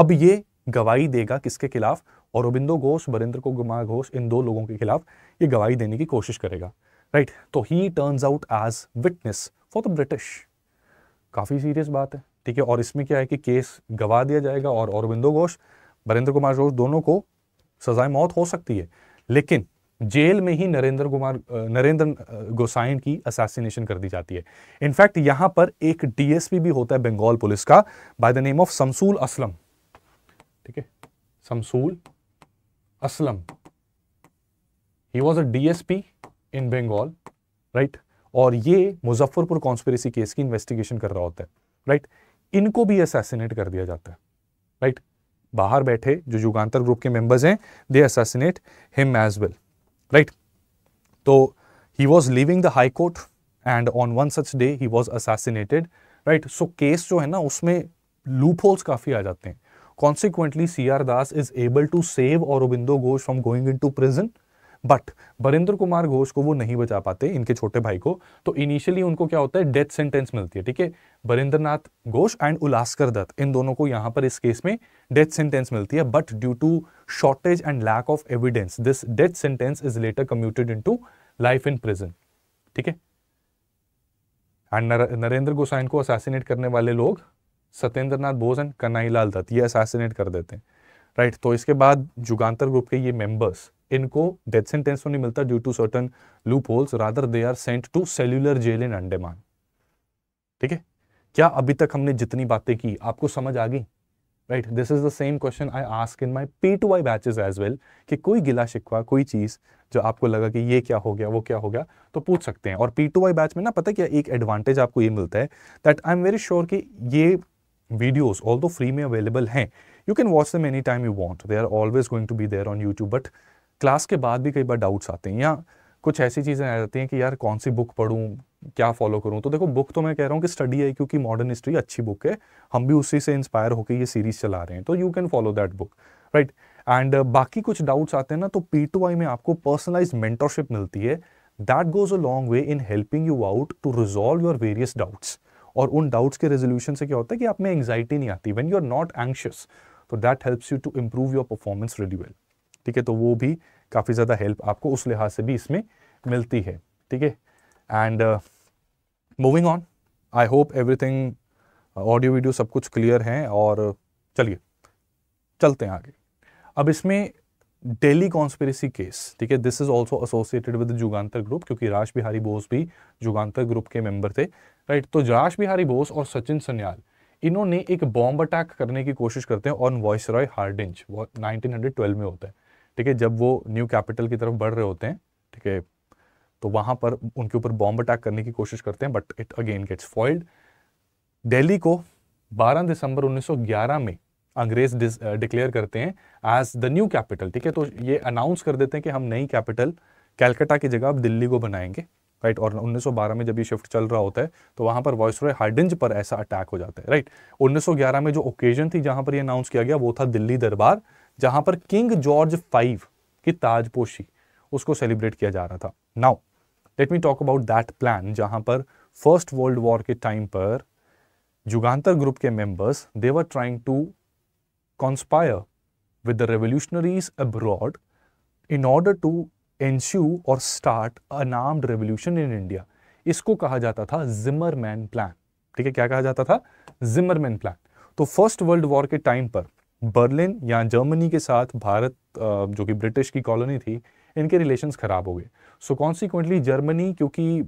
अब ये गवाही देगा किसके खिलाफ अरबिंदो घोष बरेंद्र को गुमा घोष इन दो लोगों के खिलाफ ये गवाही देने की कोशिश करेगा राइट तो he turns out as witness for the British काफ़ी सीरियस बात है ठीक है और इसमें क्या है कि केस गवा दिया जाएगा और औरबिंदो घोष बरेंद्र कुमार घोष दोनों को सजाए मौत हो सकती है लेकिन जेल में ही नरेंद्र कुमार नरेंद्र गोसाइन की असैसिनेशन कर दी जाती है इनफैक्ट यहां पर एक डीएसपी भी होता है बंगाल पुलिस का by the name of Samsul Aslam ठीक है Samsul Aslam he was a DSP in Bengal right और ये मुजफ्फरपुर कॉन्स्पेरेसी केस की इन्वेस्टिगेशन कर रहा होता है राइट इनको भी असैसिनेट कर दिया जाता है राइट बाहर बैठे जो युगांतर ग्रुप के मेंबर्स हैं they assassinate him as well right? So he was leaving the High Court and on one such day he was assassinated, right? So case जो है ना उसमें loopholes काफ़ी आ जाते हैं. Consequently, C.R. Das is able to save Aurobindo Ghosh from going into prison, but Barendra Kumar Ghosh को वो नहीं बचा पाते इनके छोटे भाई को तो इनिशियली उनको क्या होता है डेथ सेंटेंस मिलती है ठीक है बरेंद्र नाथ घोष एंड उलास्कर दत्त इन दोनों को यहां पर इस केस में डेथ सेंटेंस मिलती है but due to shortage and lack of evidence this death sentence is later commuted in life in prison ठीक है एंड नरेंद्र गोसाइन को असैसिनेट करने वाले लोग सत्येंद्र नाथ बोस एंड कन्हईलाल दत्त ये असैसिनेट कर देते हैं राइट right, तो इसके बाद जुगांतर ग्रुप के ये मेंबर्स इनको डेथ सेंटेंस तो नहीं मिलता due to certain loopholes rather they are sent to cellular jail in Andaman ठीक है क्या अभी तक हमने जितनी बातें की आपको समझ आ गई right this is the same question I ask in my P to I batches as well कि कोई गिला शिकवा कोई चीज़ जो आपको लगा कि ये क्या हो गया वो क्या हो गया तो पूछ सकते हैं और पी टू आई बैच में ना पता क्या एक एडवांटेज आपको ये मिलता है that I am very sure कि ये वीडियोज ऑल दो फ्री में अवेलेबल हैं you can watch them any time you want they are always going to be there on YouTube but class के बाद भी कई बार डाउट्स आते हैं या कुछ ऐसी चीज़ें आ जाती हैं कि यार कौन सी बुक पढ़ूँ क्या फॉलो करूँ तो देखो बुक तो मैं कह रहा हूँ कि स्टडी है क्योंकि मॉडर्न हिस्ट्री अच्छी बुक है हम भी उसी से इंस्पायर होकर ये सीरीज चला रहे हैं तो you can follow that book right and बाकी कुछ डाउट्स आते हैं ना तो पी टू आई में आपको पर्सनलाइज मेंटरशिप मिलती है that goes a long way in helping you out to resolve your various doubts और उन डाउट्स के रेजोल्यूशन से क्या होता है कि आप में एंग्जाइटी नहीं आती when you are not anxious तो that helps you to improve your performance really well ठीक है तो वो भी काफ़ी ज़्यादा हेल्प आपको उस लिहाज से भी इसमें मिलती है ठीक है and moving on I hope everything audio video सब कुछ क्लियर हैं और uh, चलिए चलते हैं आगे अब इसमें डेली कॉन्स्पेरेसी केस ठीक है this is also associated with Jugantar group क्योंकि राज बिहारी बोस भी जुगान्तर ग्रुप के मेंबर थे राइट तो राज बिहारी बोस और सचिन सन्याल इन्होंने एक बॉम्ब अटैक करने की कोशिश करते हैं on viceroy Hardinge nineteen में होता है ठीक है जब वो न्यू कैपिटल की तरफ बढ़ रहे होते हैं ठीक है तो वहां पर उनके ऊपर बॉम्ब अटैक करने की कोशिश करते हैं but it again gets foiled Delhi को 12 दिसंबर 1911 में अंग्रेज डिक्लेयर करते हैं एज द न्यू कैपिटल ठीक है तो ये अनाउंस कर देते हैं कि हम नई कैपिटल कैलकाटा की जगह अब दिल्ली को बनाएंगे राइट और 1912 में जब ये शिफ्ट चल रहा होता है तो वहां पर वॉइस रॉय हार्डिंज पर ऐसा अटैक हो जाता है राइट 1911 में जो ओकेजन थी जहां पर ये अनाउंस किया गया वो था दिल्ली दरबार जहां पर किंग जॉर्ज फाइव की ताजपोशी उसको सेलिब्रेट किया जा रहा था now let me talk about that plan जहां पर फर्स्ट वर्ल्ड वॉर के टाइम पर जुगांतर ग्रुप के members they were trying to conspire with the revolutionaries abroad in order to ensue और start an armed revolution in इसको कहा जाता था जिमर मैन प्लान ठीक है क्या कहा जाता था जिमर मैन प्लान तो फर्स्ट वर्ल्ड वॉर के टाइम पर बर्लिन या जर्मनी के साथ भारत जो कि ब्रिटिश की कॉलोनी थी इनके रिलेशंस ख़राब हो गए सो कॉन्सिक्वेंटली जर्मनी क्योंकि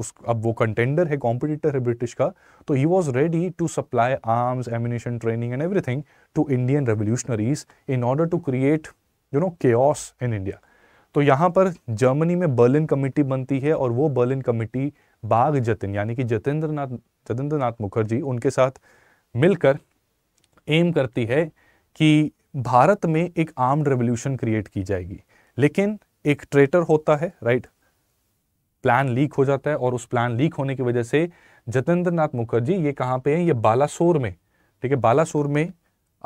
उस अब वो कंटेंडर है कॉम्पिटिटर है ब्रिटिश का तो he was ready to supply arms ammunition training and everything to Indian revolutionaries in order to create you know chaos in India तो यहाँ पर जर्मनी में बर्लिन कमेटी बनती है और वो बर्लिन कमेटी बाग जतिन यानी कि जतेंद्र नाथ जतेंद्र नाथ मुखर्जी उनके साथ मिलकर एम करती है कि भारत में एक आर्म्ड रेवोल्यूशन क्रिएट की जाएगी लेकिन एक ट्रेटर होता है राइट प्लान लीक हो जाता है और उस प्लान लीक होने की वजह से जतेंद्र नाथ मुखर्जी ये कहाँ पे हैं ये बालासोर में ठीक है बालासोर में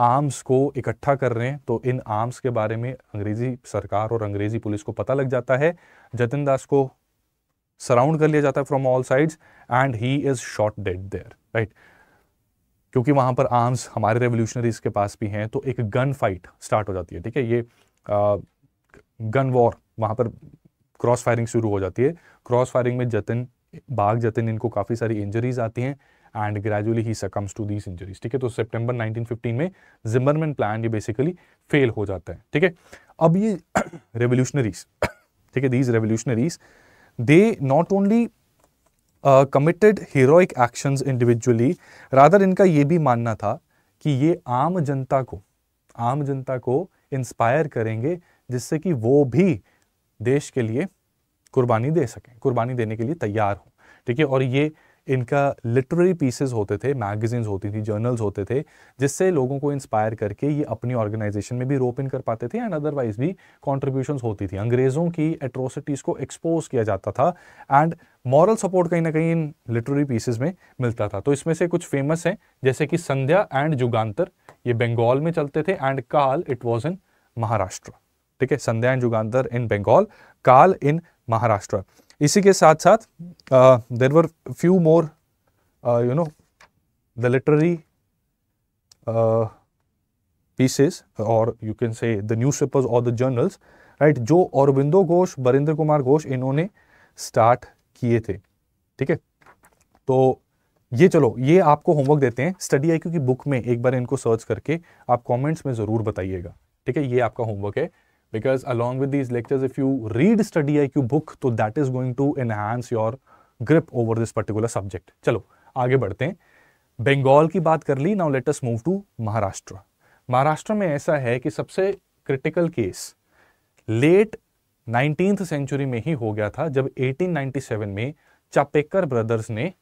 आर्म्स को इकट्ठा कर रहे हैं तो इन आर्म्स के बारे में अंग्रेजी सरकार और अंग्रेजी पुलिस को पता लग जाता है जतिन दास को सराउंड कर लिया जाता है from all sides and he is shot dead there right क्योंकि वहाँ पर आर्म्स हमारे रेवोल्यूशनरीज के पास भी हैं तो एक गन फाइट स्टार्ट हो जाती है ठीक है ये आ, गन वॉर वहाँ पर क्रॉस फायरिंग शुरू हो जाती है क्रॉस फायरिंग में जतन बाघ जतन इनको काफ़ी सारी इंजरीज आती हैं and gradually he succumbs to these injuries ठीक है तो सितंबर 1915 में जिम्बरमैन प्लान ये बेसिकली फेल हो जाता है ठीक है अब ये रेवोल्यूशनरीज ठीक है these revolutionaries they not only committed heroic actions individually rather इनका ये भी मानना था कि ये आम जनता को आम जनता को इंस्पायर करेंगे जिससे कि वो भी देश के लिए कुर्बानी दे सकें कुर्बानी देने के लिए तैयार हों ठीक है और ये इनका लिटरेरी पीसेस होते थे मैगजीन्स होती थी जर्नल्स होते थे जिससे लोगों को इंस्पायर करके ये अपनी ऑर्गेनाइजेशन में भी रोप इन कर पाते थे एंड अदरवाइज भी कॉन्ट्रीब्यूशन होती थी अंग्रेज़ों की एट्रोसिटीज़ को एक्सपोज किया जाता था एंड मॉरल सपोर्ट कहीं ना कहीं इन लिटरेरी पीसेज में मिलता था तो इसमें से कुछ फेमस हैं जैसे कि संध्या एंड जुगांतर ये बंगाल में चलते थे एंड काल इट वॉज इन महाराष्ट्र ठीक है संध्या एंड जुगांतर इन बंगाल काल इन महाराष्ट्र इसी के साथ साथ there were few more you know the literary pieces और you can say the newspapers और द जर्नल्स राइट जो औरबिंदो घोष बरिंद्र कुमार घोष इन्होंने स्टार्ट किए थे ठीक है तो ये चलो ये आपको होमवर्क देते हैं स्टडी आई की बुक में एक बार इनको सर्च करके आप कमेंट्स में ज़रूर बताइएगा ठीक है ये आपका होमवर्क है because along with these lectures if you read study I book तो that is going to enhance your grip over this particular subject चलो आगे बढ़ते हैं बंगाल की बात कर ली now let us move to Maharashtra Maharashtra में ऐसा है कि सबसे critical case late nineteen century में ही हो गया था जब 1897 में चापेकर ब्रदर्स ने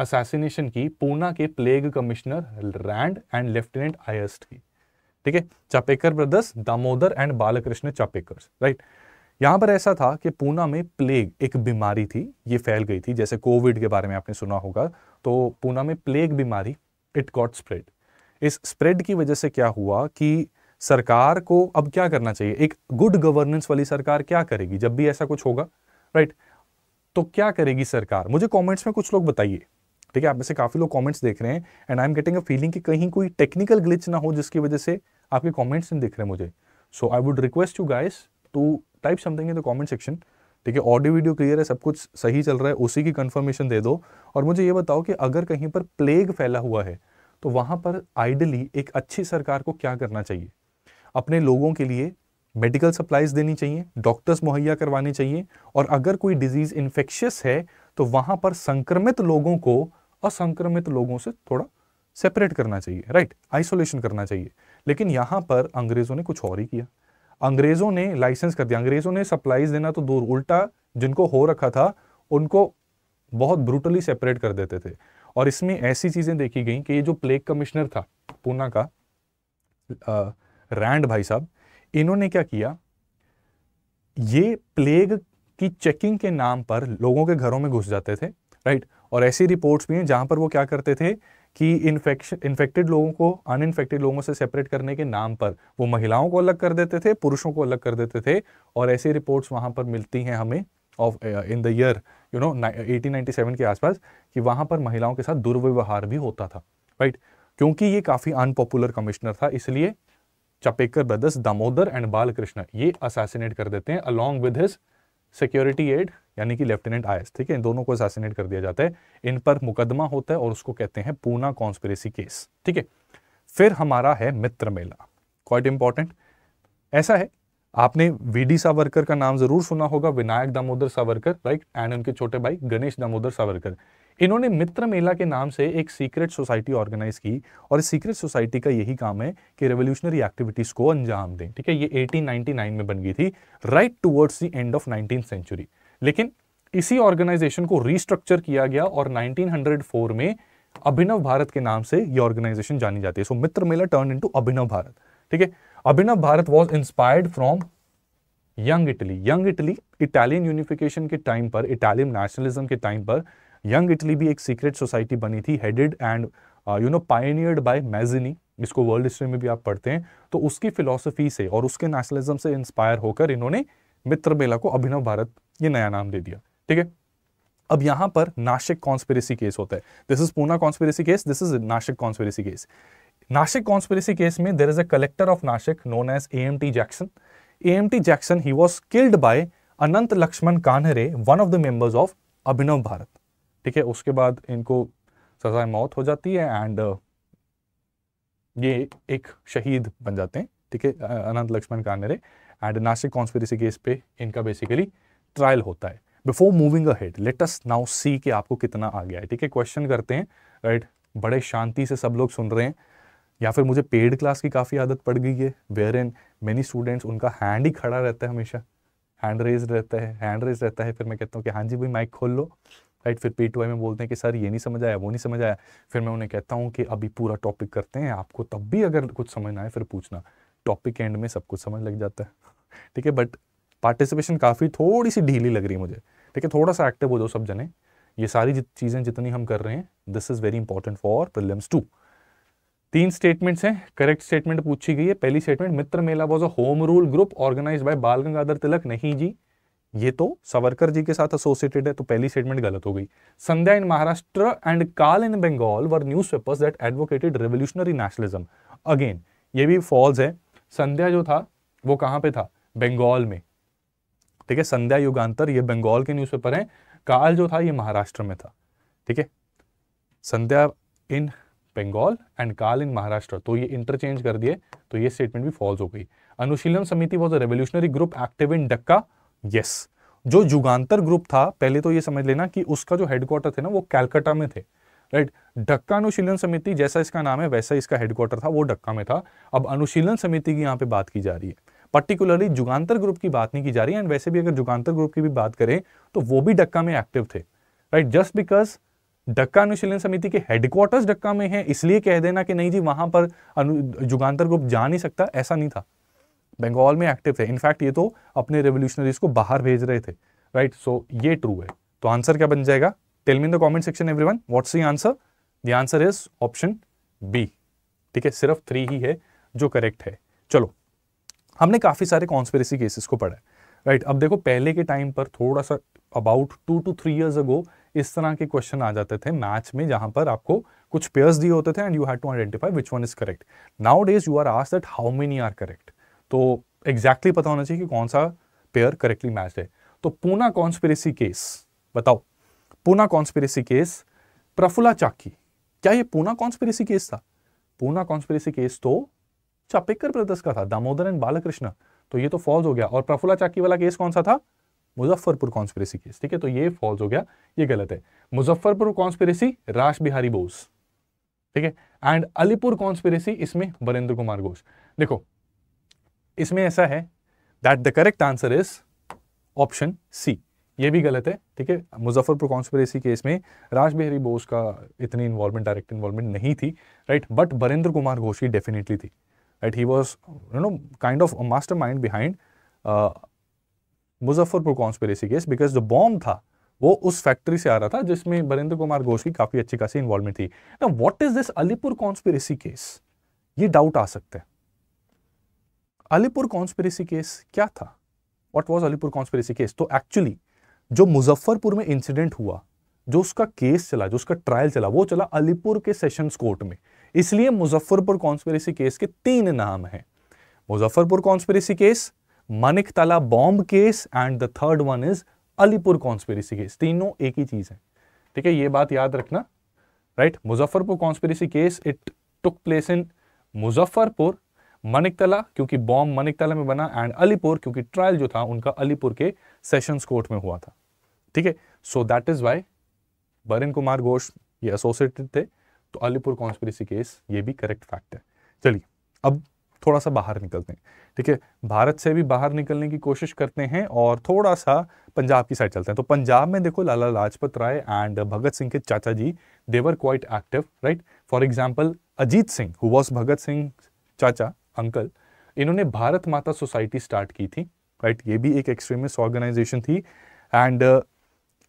असेसिनेशन की पूना के plague commissioner Rand and lieutenant Ayerst की ठीक है Chapekar brothers Damodar and Balkrishna Chapekar right यहां पर ऐसा था कि पूना में प्लेग एक बीमारी थी ये फैल गई थी जैसे कोविड के बारे में आपने सुना होगा तो पूना में प्लेग बीमारी इट गॉट स्प्रेड इस स्प्रेड की वजह से क्या हुआ कि सरकार को अब क्या करना चाहिए एक गुड गवर्नेंस वाली सरकार क्या करेगी जब भी ऐसा कुछ होगा राइट तो क्या करेगी सरकार मुझे कमेंट्स में कुछ लोग बताइए ठीक है आप में से काफ़ी लोग कमेंट्स देख रहे हैं and I am getting a feeling कि कहीं कोई टेक्निकल ग्लिच ना हो जिसकी वजह से आपके कॉमेंट्स नहीं दिख रहे मुझे so I would request you guys to type something in the comment section ठीक है ऑडियो वीडियो क्लियर है सब कुछ सही चल रहा है उसी की कंफर्मेशन दे दो और मुझे ये बताओ कि अगर कहीं पर प्लेग फैला हुआ है तो वहां पर आइडली एक अच्छी सरकार को क्या करना चाहिए अपने लोगों के लिए मेडिकल सप्लाइज देनी चाहिए डॉक्टर्स मुहैया करवाने चाहिए और अगर कोई डिजीज़ इन्फेक्शियस है तो वहाँ पर संक्रमित लोगों को असंक्रमित लोगों से थोड़ा सेपरेट करना चाहिए राइट आइसोलेशन करना चाहिए लेकिन यहाँ पर अंग्रेज़ों ने कुछ और ही किया अंग्रेज़ों ने लाइसेंस कर दिया अंग्रेज़ों ने सप्लाईज देना तो दूर उल्टा जिनको हो रखा था उनको बहुत ब्रूटली सेपरेट कर देते थे और इसमें ऐसी चीज़ें देखी गई कि ये जो प्लेग कमिश्नर था पूना का रैंड भाई साहब इन्होंने क्या किया ये प्लेग की चेकिंग के नाम पर लोगों के घरों में घुस जाते थे राइट और ऐसी रिपोर्ट्स भी हैं जहां पर वो क्या करते थे कि इन्फेक्शन इन्फेक्टेड लोगों को अनइन्फेक्टेड लोगों से सेपरेट करने के नाम पर वो महिलाओं को अलग कर देते थे पुरुषों को अलग कर देते थे और ऐसी रिपोर्ट्स वहां पर मिलती हैं हमें of in the year you know 1897 के आसपास कि वहां पर महिलाओं के साथ दुर्व्यवहार भी होता था राइट क्योंकि ये काफ़ी अनपॉपुलर कमिश्नर था इसलिए चपेकर ब्रदर्स दामोदर एंड बालकृष्ण ये असासिनेट कर देते हैं along with his security aide यानी कि लेफ्टिनेंट आयस ठीक है इन दोनों को असासिनेट कर दिया जाता है इन पर मुकदमा होता है और उसको कहते हैं पूना कॉन्स्पिरेसी केस ठीक है फिर हमारा है मित्र मेला क्वाइट इंपॉर्टेंट ऐसा है आपने वीडी सावरकर का नाम जरूर सुना होगा विनायक दामोदर सावरकर राइट एंड उनके छोटे भाई गणेश दामोदर सावरकर इन्होंने मित्र मेला के नाम से एक सीक्रेट सोसाइटी ऑर्गेनाइज की और इस सीक्रेट सोसाइटी का यही काम है कि रेवोल्यूशनरी एक्टिविटीज को अंजाम दें ठीक है ये 1899 में बन गई थी right towards the end of nineteen century लेकिन इसी ऑर्गेनाइजेशन को रिस्ट्रक्चर किया गया और 1904 में अभिनव भारत के नाम से ये ऑर्गेनाइजेशन जानी जाती है सो मित्र मेला टर्न इन अभिनव भारत ठीक है Abhinav Bharat was inspired from Young Italy Young Italy Italian unification के टाइम पर इटालियन नेशनलिज्म के टाइम पर यंग इटली भी एक सीक्रेट सोसाइटी बनी थी headed and you know pioneered by Mazzini इसको वर्ल्ड हिस्ट्री में भी आप पढ़ते हैं तो उसकी फिलोसफी से और उसके नेशनलिज्म से इंस्पायर होकर इन्होंने मित्र मेला को अभिनव भारत ये नया नाम दे दिया ठीक है अब यहां पर नाशिक कॉन्स्पेरेसी केस होता है this is Poona conspiracy case this is Nashik conspiracy case Nashik conspiracy case में there is a collector of Nashik known as A M T Jackson A M T Jackson he was killed by Anant Laxman Kanhere one of the members of Abhinav Bharat ठीक है उसके बाद इनको सजाए मौत हो जाती है एंड uh, ये एक शहीद बन जाते हैं ठीक है Anant Laxman Kanhere and Nashik conspiracy case पे इनका बेसिकली ट्रायल होता है before moving ahead let us now see कि आपको कितना आ गया है ठीक है क्वेश्चन करते हैं राइट बड़े शांति से सब लोग सुन रहे हैं या फिर मुझे पेड क्लास की काफ़ी आदत पड़ गई है वेयर एन मेनी स्टूडेंट्स उनका हैंड ही खड़ा रहता है हमेशा हैंड रेज रहता है हैंड रेज रहता है फिर मैं कहता हूँ कि हाँ जी भाई माइक खोल लो राइट फिर पी टू आई में बोलते हैं कि सर ये नहीं समझ आया वो नहीं समझ आया फिर मैं उन्हें कहता हूँ कि अभी पूरा टॉपिक करते हैं आपको तब भी अगर कुछ समझ ना आए फिर पूछना टॉपिक एंड में सब कुछ समझ लग जाता है ठीक है बट पार्टिसिपेशन काफ़ी थोड़ी सी ढीली लग रही है मुझे ठीक है थोड़ा सा एक्टिव हो जाओ सब जने ये सारी जित, चीज़ें जितनी हम कर रहे हैं this is very important for prelims two तीन स्टेटमेंट्स हैं करेक्ट स्टेटमेंट पूछी गई है पहली statement Mitra Mela was a home rule group organise by Bal Gangadhar तिलक नहीं जी ये तो सावरकर जी के साथ एसोसिएटेड है तो पहली स्टेटमेंट गलत हो गई संध्या इन Maharashtra and Kal in Bengal were newspapers that advocated revolutionary nationalism again ये भी फॉल्स है संध्या जो था वो कहां पे था बंगाल में ठीक है संध्या युगांतर ये बंगाल के न्यूज़पेपर हैं काल जो था ये महाराष्ट्र में था ठीक है संध्या इन बंगाल एंड काल इन महाराष्ट्र तो ये इंटरचेंज कर दिए तो ये स्टेटमेंट भी फॉल्स हो गई Anushilan Samiti was a revolutionary group active in Dhaka yes जो जुगांतर ग्रुप था पहले तो ये समझ लेना कि उसका जो हेडक्वार्टर थे ना वो कैलकाटा में थे राइट डक्का अनुशीलन समिति जैसा इसका नाम है वैसा इसका हेडक्वार्टर था वो डक्का में था अब अनुशीलन समिति की यहाँ पे बात की जा रही है पर्टिकुलरली जुगांतर ग्रुप की बात नहीं की जा रही है एंड वैसे भी अगर जुगांतर ग्रुप की भी बात करें तो वो भी डक्का में एक्टिव थे राइट जस्ट बिकॉज डक्का अनुशीलन समिति के हेडक्वार्टर्स डक्का में है इसलिए कह देना कि नहीं जी वहां पर जुगांतर ग्रुप जा नहीं सकता ऐसा नहीं था बंगाल में एक्टिव थे इनफैक्ट ये तो अपने रेवोल्यूशनरीज को बाहर भेज रहे थे राइट right? सो so, ये ट्रू है तो आंसर क्या बन जाएगा tell me in the comment section everyone what's the answer the answer is option B ठीक है सिर्फ थ्री ही है जो करेक्ट है चलो हमने काफ़ी सारे कॉन्स्पेरेसी केसेस को पढ़ा राइट right? अब देखो पहले के टाइम पर थोड़ा सा about two two three years ago इस तरह के क्वेश्चन आ जाते थे मैच में जहां पर आपको कुछ पेयर्स दिए होते थे and you had to identify which one is correct nowadays you are ask that how many are correct तो एग्जैक्टली exactly पता होना चाहिए कि कौन सा पेयर करेक्टली मैच है तो पूना कॉन्स्पिरेसी केस बताओ पूना कॉन्स्पिरेसी केस प्रफुला चाकी क्या ये पूना कॉन्स्पिरेसी केस था पूना कॉन्स्पिरेसी केस तो चापेकर ब्रदर्स का था दामोदर एंड बालकृष्ण तो ये तो फॉल्स हो गया और प्रफुला चाकी वाला केस कौन सा था मुजफ्फरपुर कॉन्स्पिरेसी केस ठीक है तो ये फॉल्स हो गया ये गलत है मुजफ्फरपुर कॉन्स्पिरेसी राज बिहारी बोस ठीक है एंड अलीपुर कॉन्स्पिरेसी इसमें बरेंद्र कुमार घोष देखो इसमें ऐसा है that the correct answer is option C ये भी गलत है ठीक है मुजफ्फरपुर कॉन्स्परेसी केस में राजबिहरी बोस का इतनी इन्वॉल्वमेंट डायरेक्ट इन्वॉल्वमेंट नहीं थी राइट बट बरेंद्र कुमार घोष की डेफिनेटली थी right he was you know kind of master mind behind Muzaffarpur conspiracy case because जो बॉम्ब था वो उस फैक्ट्री से आ रहा था जिसमें बरेंद्र कुमार घोष की काफ़ी अच्छी खासी इन्वॉल्वमेंट थी ना what is this Alipore conspiracy case ये डाउट आ सकते हैं अलीपुर कॉन्स्पेरेसी केस क्या था what was Alipore conspiracy case तो एक्चुअली जो मुजफ्फरपुर में इंसिडेंट हुआ जो उसका केस चला जो उसका ट्रायल चला वो चला अलीपुर के सेशंस कोर्ट में इसलिए मुजफ्फरपुर कॉन्स्पेरेसी केस के तीन नाम हैं Muzaffarpur conspiracy case Maniktala bomb case and the third one is Alipore conspiracy case तीनों एक ही चीज है ठीक है ये बात याद रखना right Muzaffarpur conspiracy case it took place in Muzaffarpur Maniktala क्योंकि बॉम्ब मनिकतला में बना एंड अलीपुर क्योंकि ट्रायल जो था उनका अलीपुर के सेशंस कोर्ट में हुआ था ठीक है so that is why Barin Kumar Ghosh ये एसोसिएटेड थे तो अलीपुर कॉन्स्पिरसी केस ये भी करेक्ट फैक्ट है चलिए अब थोड़ा सा बाहर निकलते हैं ठीक है भारत से भी बाहर निकलने की कोशिश करते हैं और थोड़ा सा पंजाब की साइड चलते हैं तो पंजाब में देखो लाला लाजपत राय एंड भगत सिंह के चाचा जी they were quite active right for example Ajit Singh who was Bhagat Singh चाचा अंकल इन्होंने भारत माता सोसाइटी स्टार्ट की थी राइट ये भी एक एक्सट्रीमिस्ट ऑर्गेनाइजेशन थी एंड uh,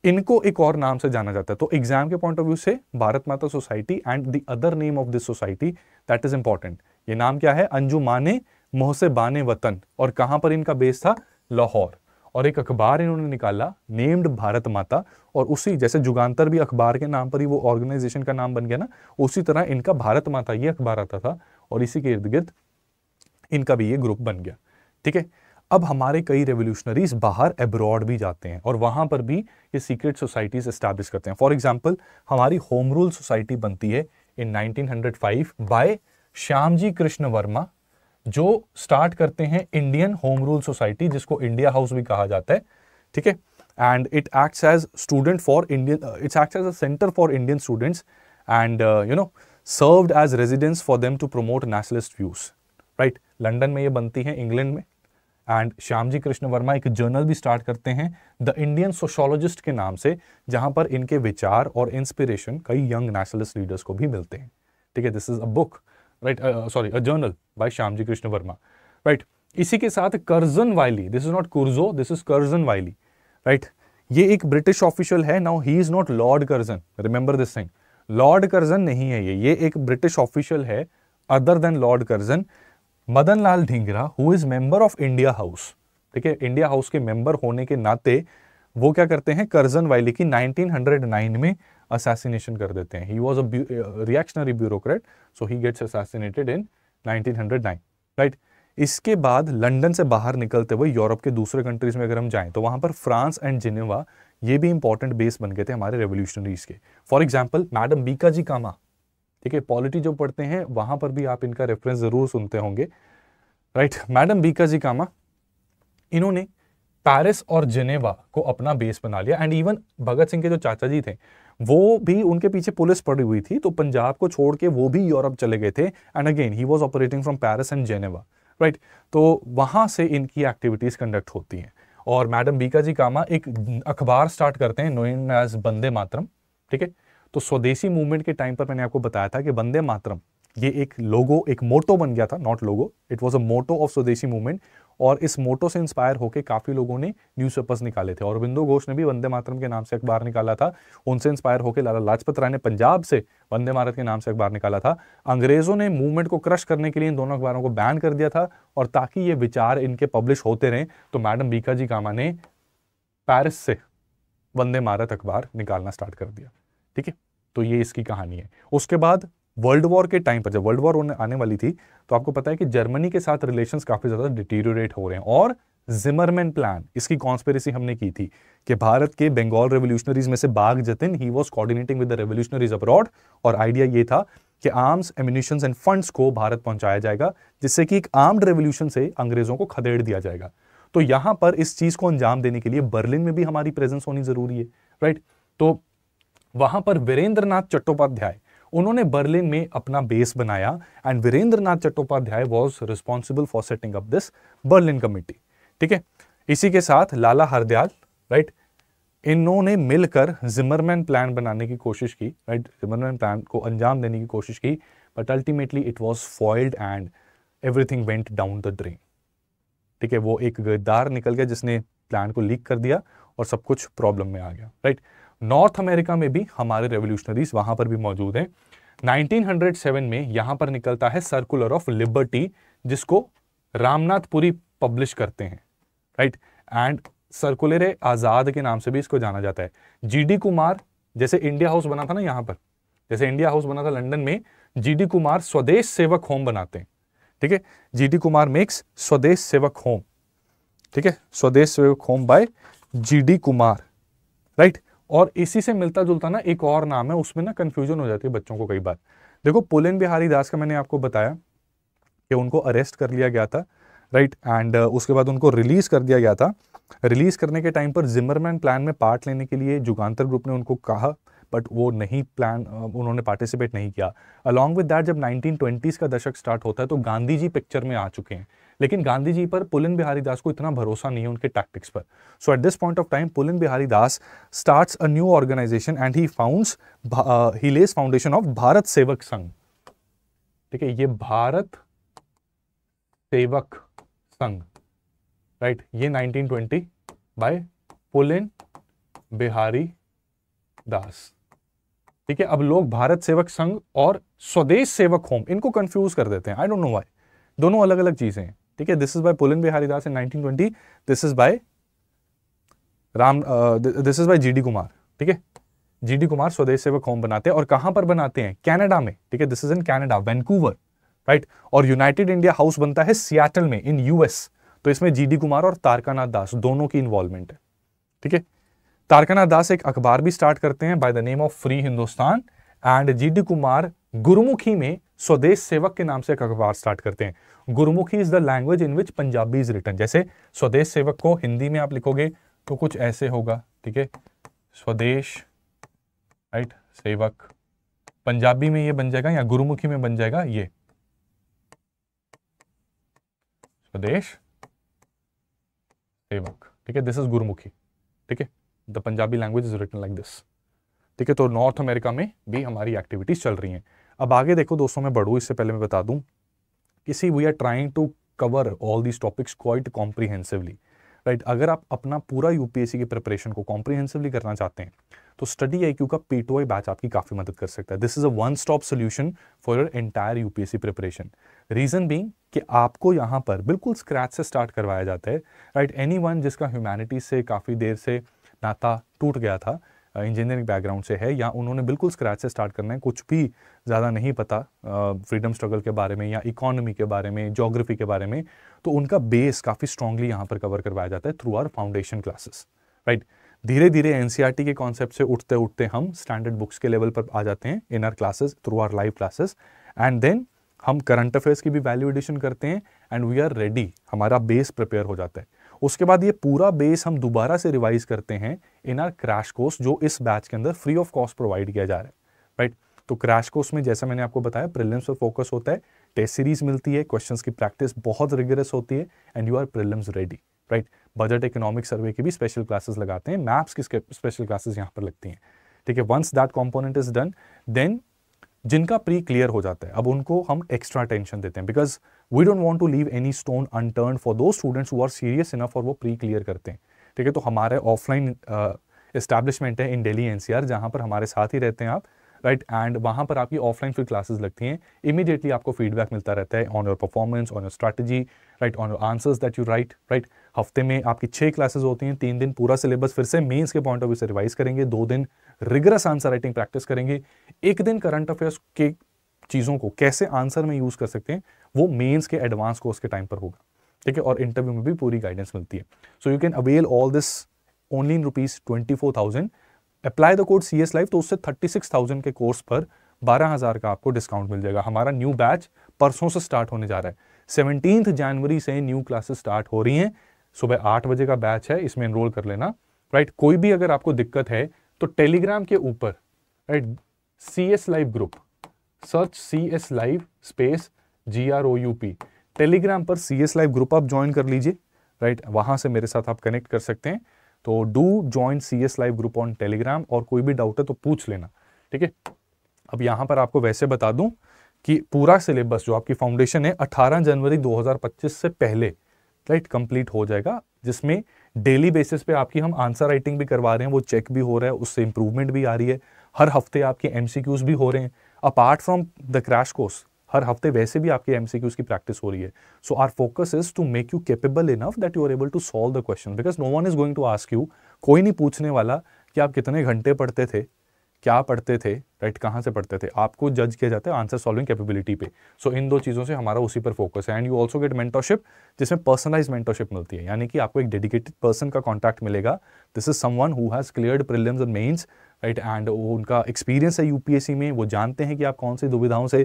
इनको एक और नाम से जाना जाता है तो एग्जाम के पॉइंट ऑफ व्यू से Bharat Mata society and the other name of this society that is important ये नाम क्या है मोहसे बाने वतन और कहां पर इनका बेस था लाहौर और एक अखबार इन्होंने निकाला नेम्ड भारत माता और उसी जैसे जुगांतर भी अखबार के नाम पर ही वो ऑर्गेनाइजेशन का नाम बन गया ना उसी तरह इनका भारत माता ये अखबार आता था और इसी के इर्द गिर्द इनका भी ये ग्रुप बन गया ठीक है अब हमारे कई रेवोल्यूशनरीज बाहर एब्रॉड भी जाते हैं और वहां पर भी ये सीक्रेट सोसाइटीज इस्टेब्लिश करते हैं फॉर एग्जाम्पल हमारी होम रूल सोसाइटी बनती है इन 1905 बाय श्यामजी कृष्ण वर्मा जो स्टार्ट करते हैं इंडियन होम रूल सोसाइटी जिसको इंडिया हाउस भी कहा जाता है ठीक है and it acts as student for Indian it's acts as a centre for Indian students and you know served as residence for them to promote nationalist views right right? London में ये बनती है इंग्लैंड में and Shyamji Krishna Verma एक journal भी start करते हैं the Indian सोशोलॉजिस्ट के नाम से जहां पर इनके विचार और इंस्पिरेशन कई यंग नेशनलिस्ट लीडर्स को भी मिलते हैं ठीक है this is a book right sorry a journal by Shyamji Krishna Varma right इसी के साथ Curzon Wyllie this is not Curzon this is Curzon Wyllie right ये एक ब्रिटिश ऑफिशियल है now he is not Lord Curzon remember this thing Lord Curzon नहीं है ये ये एक ब्रिटिश ऑफिशियल है other than Lord Curzon Madan Lal Dhingra who is member of India house ठीक है इंडिया हाउस के मेंबर होने के नाते वो क्या करते हैं करजन वाइली की 1909 में असैसिनेशन कर देते हैं he was a reactionary bureaucrat so he gets assassinated in 1909 right इसके बाद लंदन से बाहर निकलते हुए यूरोप के दूसरे कंट्रीज में अगर हम जाएं तो वहां पर फ्रांस एंड जिनेवा ये भी इंपॉर्टेंट बेस बन गए थे हमारे रेवोल्यूशनरीज के for example madam Bhikaji Cama ठीक है पॉलिटी जो पढ़ते हैं वहां पर भी आप इनका रेफरेंस जरूर सुनते होंगे right madam Bhikaji Cama इन्होंने पेरिस और जेनेवा को अपना बेस बना लिया एंड इवन भगत सिंह के जो चाचा जी थे वो भी उनके पीछे पुलिस पड़ी हुई थी तो पंजाब को छोड़ के वो भी यूरोप चले गए थे and again he was operating from Paris and Geneva right तो वहां से इनकी एक्टिविटीज़ कंडक्ट होती हैं और मैडम बीका जी कामा एक अखबार स्टार्ट करते हैं नोइन एज बंदे मातरम ठीक है तो स्वदेशी मूवमेंट के टाइम पर मैंने आपको बताया था कि वंदे मातरम ये एक लोगो एक मोटो बन गया था not logo it was a motto of swadeshi movement और इस मोटो से इंस्पायर होकर काफ़ी लोगों ने न्यूज़पेपर्स निकाले थे और बिंदु घोष ने भी वंदे मातरम के नाम से अखबार निकाला था उनसे इंस्पायर होकर लाला लाजपत राय ने पंजाब से वंदे मारत के नाम से अखबार निकाला था अंग्रेज़ों ने मूवमेंट को क्रश करने के लिए इन दोनों अखबारों को बैन कर दिया था और ताकि ये विचार इनके पब्लिश होते रहे तो मैडम बीका जी कामा ने पैरिस से वंदे मारत अखबार निकालना स्टार्ट कर दिया ठीक है तो ये इसकी कहानी है उसके बाद वर्ल्ड वॉर के टाइम पर जब वर्ल्ड वॉर आने वाली थी तो आपको पता है कि जर्मनी के साथ रिलेशन काफ़ी ज़्यादा डिटीरियोरेट हो रहे हैं और जिमरमैन प्लान इसकी कॉन्स्पेरेसी हमने की थी कि भारत के बंगाल रेवोल्यूशनरीज में से Bagha Jatin he was coordinating with the revolutionaries abroad और आइडिया ये था कि आर्म्स एम्यूनिशन एंड फंड्स को भारत पहुंचाया जाएगा जिससे कि एक आर्म्ड रेवोल्यूशन से अंग्रेजों को खदेड़ दिया जाएगा तो यहां पर इस चीज को अंजाम देने के लिए बर्लिन में भी हमारी प्रेजेंस होनी जरूरी है राइट तो वहां पर वीरेंद्र नाथ चट्टोपाध्याय उन्होंने बर्लिन में अपना बेस बनाया and Virendra Nath Chattopadhyay was responsible for setting up this Berlin committee ठीक है इसी के साथ लाला हरदयाल राइट इन्होंने मिलकर जिमरमैन प्लान बनाने की कोशिश की राइट जिमरमैन प्लान को अंजाम देने की कोशिश की but ultimately it was foiled and everything went down the drain ठीक है वो एक गद्दार निकल गया जिसने प्लान को लीक कर दिया और सब कुछ प्रॉब्लम में आ गया राइट right? नॉर्थ अमेरिका में भी हमारे रेवोल्यूशनरीज वहां पर भी मौजूद हैं 1907 में यहां पर निकलता है सर्कुलर ऑफ लिबर्टी जिसको रामनाथपुरी पब्लिश करते हैं राइट एंड सर्कुलर आज़ाद के नाम से भी इसको जाना जाता है जीडी कुमार जैसे इंडिया हाउस बना था ना यहां पर जैसे इंडिया हाउस बना था लंदन में जीडी कुमार स्वदेश सेवक होम बनाते हैं ठीक है जीडी कुमार मेक्स स्वदेश सेवक होम ठीक है Swadesh Sevak home by G D Kumar right right? और इसी से मिलता जुलता ना एक और नाम है उसमें ना कन्फ्यूजन हो जाती है बच्चों को कई बार देखो पुलिन बिहारी दास का मैंने आपको बताया कि उनको अरेस्ट कर लिया गया था राइट एंड uh, उसके बाद उनको रिलीज़ कर दिया गया था रिलीज़ करने के टाइम पर जिमरमैन प्लान में पार्ट लेने के लिए जुगान्तर ग्रुप ने उनको कहा बट वो नहीं प्लान uh, उन्होंने पार्टिसिपेट नहीं किया अलॉन्ग विद डैट जब 1920s का दशक स्टार्ट होता है तो गांधी जी पिक्चर में आ चुके हैं लेकिन गांधी जी पर पुलिन बिहारी दास को इतना भरोसा नहीं है उनके टैक्टिक्स पर so at this point of time Pulin Bihari Das starts a new organisation and he found he lays foundation of Bharat Sevak Sangh ठीक है ये भारत सेवक संघ राइट right? ये 1920 बाय पुलिन बिहारी दास ठीक है अब लोग भारत सेवक संघ और स्वदेश सेवक होम इनको कंफ्यूज कर देते हैं आई डोंट नो वाई दोनों अलग अलग चीजें हैं ठीक है this is by Pulin Bihari Das in 1920 this is by Ram this is by G D Kumar ठीक है जीडी कुमार स्वदेश सेवक होम बनाते हैं और कहां पर बनाते हैं कनाडा में ठीक है this is in Canada Vancouver right और यूनाइटेड इंडिया हाउस बनता है सियाटल में इन यूएस तो इसमें जीडी कुमार और तारकानाथ दास दोनों की इन्वॉल्वमेंट है ठीक है तारकानाथ दास एक अखबार भी स्टार्ट करते हैं by the name of free Hindustan and G D Kumar Gurmukhi में स्वदेश सेवक के नाम से एक अखबार स्टार्ट करते हैं Gurmukhi is the language in which Punjabi is written जैसे स्वदेश सेवक को हिंदी में आप लिखोगे तो कुछ ऐसे होगा ठीक है स्वदेश राइट सेवक पंजाबी में ये बन जाएगा या गुरुमुखी में बन जाएगा ये स्वदेश सेवक ठीक है दिस इज गुरुमुखी ठीक है the Punjabi language is written like this ठीक है तो नॉर्थ अमेरिका में भी हमारी एक्टिविटीज चल रही हैं अब आगे देखो दोस्तों मैं बढ़ू इससे पहले मैं बता दूँ किसी we are trying to cover all these topics quite comprehensively right अगर आप अपना पूरा यूपीएससी की प्रिपरेशन को कॉम्प्रीहेंसिवली करना चाहते हैं तो स्टडी आई का पी टू बैच आपकी काफ़ी मदद कर सकता है this is a one stop solution for your entire UPSC preparation reason being कि आपको यहाँ पर बिल्कुल स्क्रैच से स्टार्ट करवाया जाता है राइट एनी वन जिसका ह्यूमैनिटी से काफ़ी देर से नाता टूट गया था इंजीनियरिंग बैकग्राउंड से है या उन्होंने बिल्कुल स्क्रैच से स्टार्ट करना है कुछ भी ज़्यादा नहीं पता फ्रीडम स्ट्रगल के बारे में या इकोनॉमी के बारे में जोग्राफी के बारे में तो उनका बेस काफ़ी स्ट्रांगली यहाँ पर कवर करवाया जाता है through our foundation classes right धीरे धीरे एन के कॉन्सेप्ट से उठते उठते हम स्टैंडर्ड बुक्स के लेवल पर आ जाते हैं in our classes through our live classes and then हम करंट अफेयर्स की भी वैल्यू एडिशन करते हैं एंड वी आर रेडी हमारा बेस प्रिपेयर हो जाता है उसके बाद ये पूरा बेस हम दोबारा से रिवाइज करते हैं इन आर क्रैश कोर्स जो इस बैच के अंदर फ्री ऑफ कॉस्ट प्रोवाइड किया जा रहा है राइट तो क्रैश कोर्स में जैसा मैंने आपको बताया प्रिलिम्स पर फोकस होता है टेस्ट सीरीज मिलती है क्वेश्चंस की प्रैक्टिस बहुत रिगरस होती है and you are prelims ready right budget economic survey की भी स्पेशल क्लासेस लगाते हैं मैप्स की स्पेशल क्लासेस यहाँ पर लगती हैं ठीक है once that component is done then जिनका प्री क्लियर हो जाता है अब उनको हम एक्स्ट्रा टेंशन देते हैं because we don't want to leave any stone unturned for those students who are serious enough और वो प्री क्लियर करते हैं ठीक है तो हमारे ऑफलाइन इस्टेब्लिशमेंट uh, है in Delhi N C R जहाँ पर हमारे साथ ही रहते हैं आप राइट एंड वहाँ पर आपकी ऑफलाइन फिर क्लासेज लगती हैं इमीडिएटली आपको फीडबैक मिलता रहता है on your performance on your strategy right on your answers that you write right हफ्ते में आपकी छह क्लासेस होती हैं तीन दिन पूरा सिलेबस फिर से मेंस के पॉइंट ऑफ व्यू से रिवाइज करेंगे दो दिन रिगरस आंसर राइटिंग प्रैक्टिस करेंगे एक दिन करंट अफेयर्स के चीज़ों को कैसे आंसर में यूज़ कर सकते हैं वो मेन्स के एडवांस कोर्स के टाइम पर होगा ठीक है और इंटरव्यू में भी पूरी गाइडेंस मिलती है so you can avail all this only in rupees apply the code C S तो उससे थर्टी के कोर्स पर बारह हज़ार का आपको डिस्काउंट मिल जाएगा हमारा न्यू बैच परसों से स्टार्ट होने जा रहा है सेवनटीन्थ जनवरी से न्यू क्लासेस स्टार्ट हो रही हैं सुबह आठ बजे का बैच है इसमें इनरोल कर लेना राइट कोई भी अगर आपको दिक्कत है तो टेलीग्राम के ऊपर right C S live group search C S live space G R O U P Telegram पर सी एस लाइव ग्रुप आप ज्वाइन कर लीजिए राइट वहां से मेरे साथ आप कनेक्ट कर सकते हैं तो do join C S live group on Telegram और कोई भी डाउट है तो पूछ लेना ठीक है अब यहां पर आपको वैसे बता दूं कि पूरा सिलेबस जो आपकी फाउंडेशन है 18 जनवरी 2025 से पहले राइट कंप्लीट हो जाएगा जिसमें डेली बेसिस पे आपकी हम आंसर राइटिंग भी करवा रहे हैं वो चेक भी हो रहा है उससे इंप्रूवमेंट भी आ रही है हर हफ्ते आपके एम भी हो रहे हैं apart from the crash course हर हफ्ते वैसे भी आपके एम की प्रैक्टिस हो रही है so our focus is to make you capable enough that you are able to solve the question because no one is going to ask you कोई नहीं पूछने वाला कि आप कितने घंटे पढ़ते थे क्या पढ़ते थे राइट कहाँ से पढ़ते थे आपको जज किया जाता है आंसर सॉल्विंग कैपेबिलिटी पे सो so, इन दो चीज़ों से हमारा उसी पर फोकस है and you also get mentorship जिसमें पर्सनलाइज मेंटरशिप मिलती है यानी कि आपको एक डेडिकेटेड पर्सन का कॉन्टैक्ट मिलेगा this is someone who has cleared prelims and mains right and वो उनका एक्सपीरियंस है यूपीएससी में वो जानते हैं कि आप कौन सी दुविधाओं से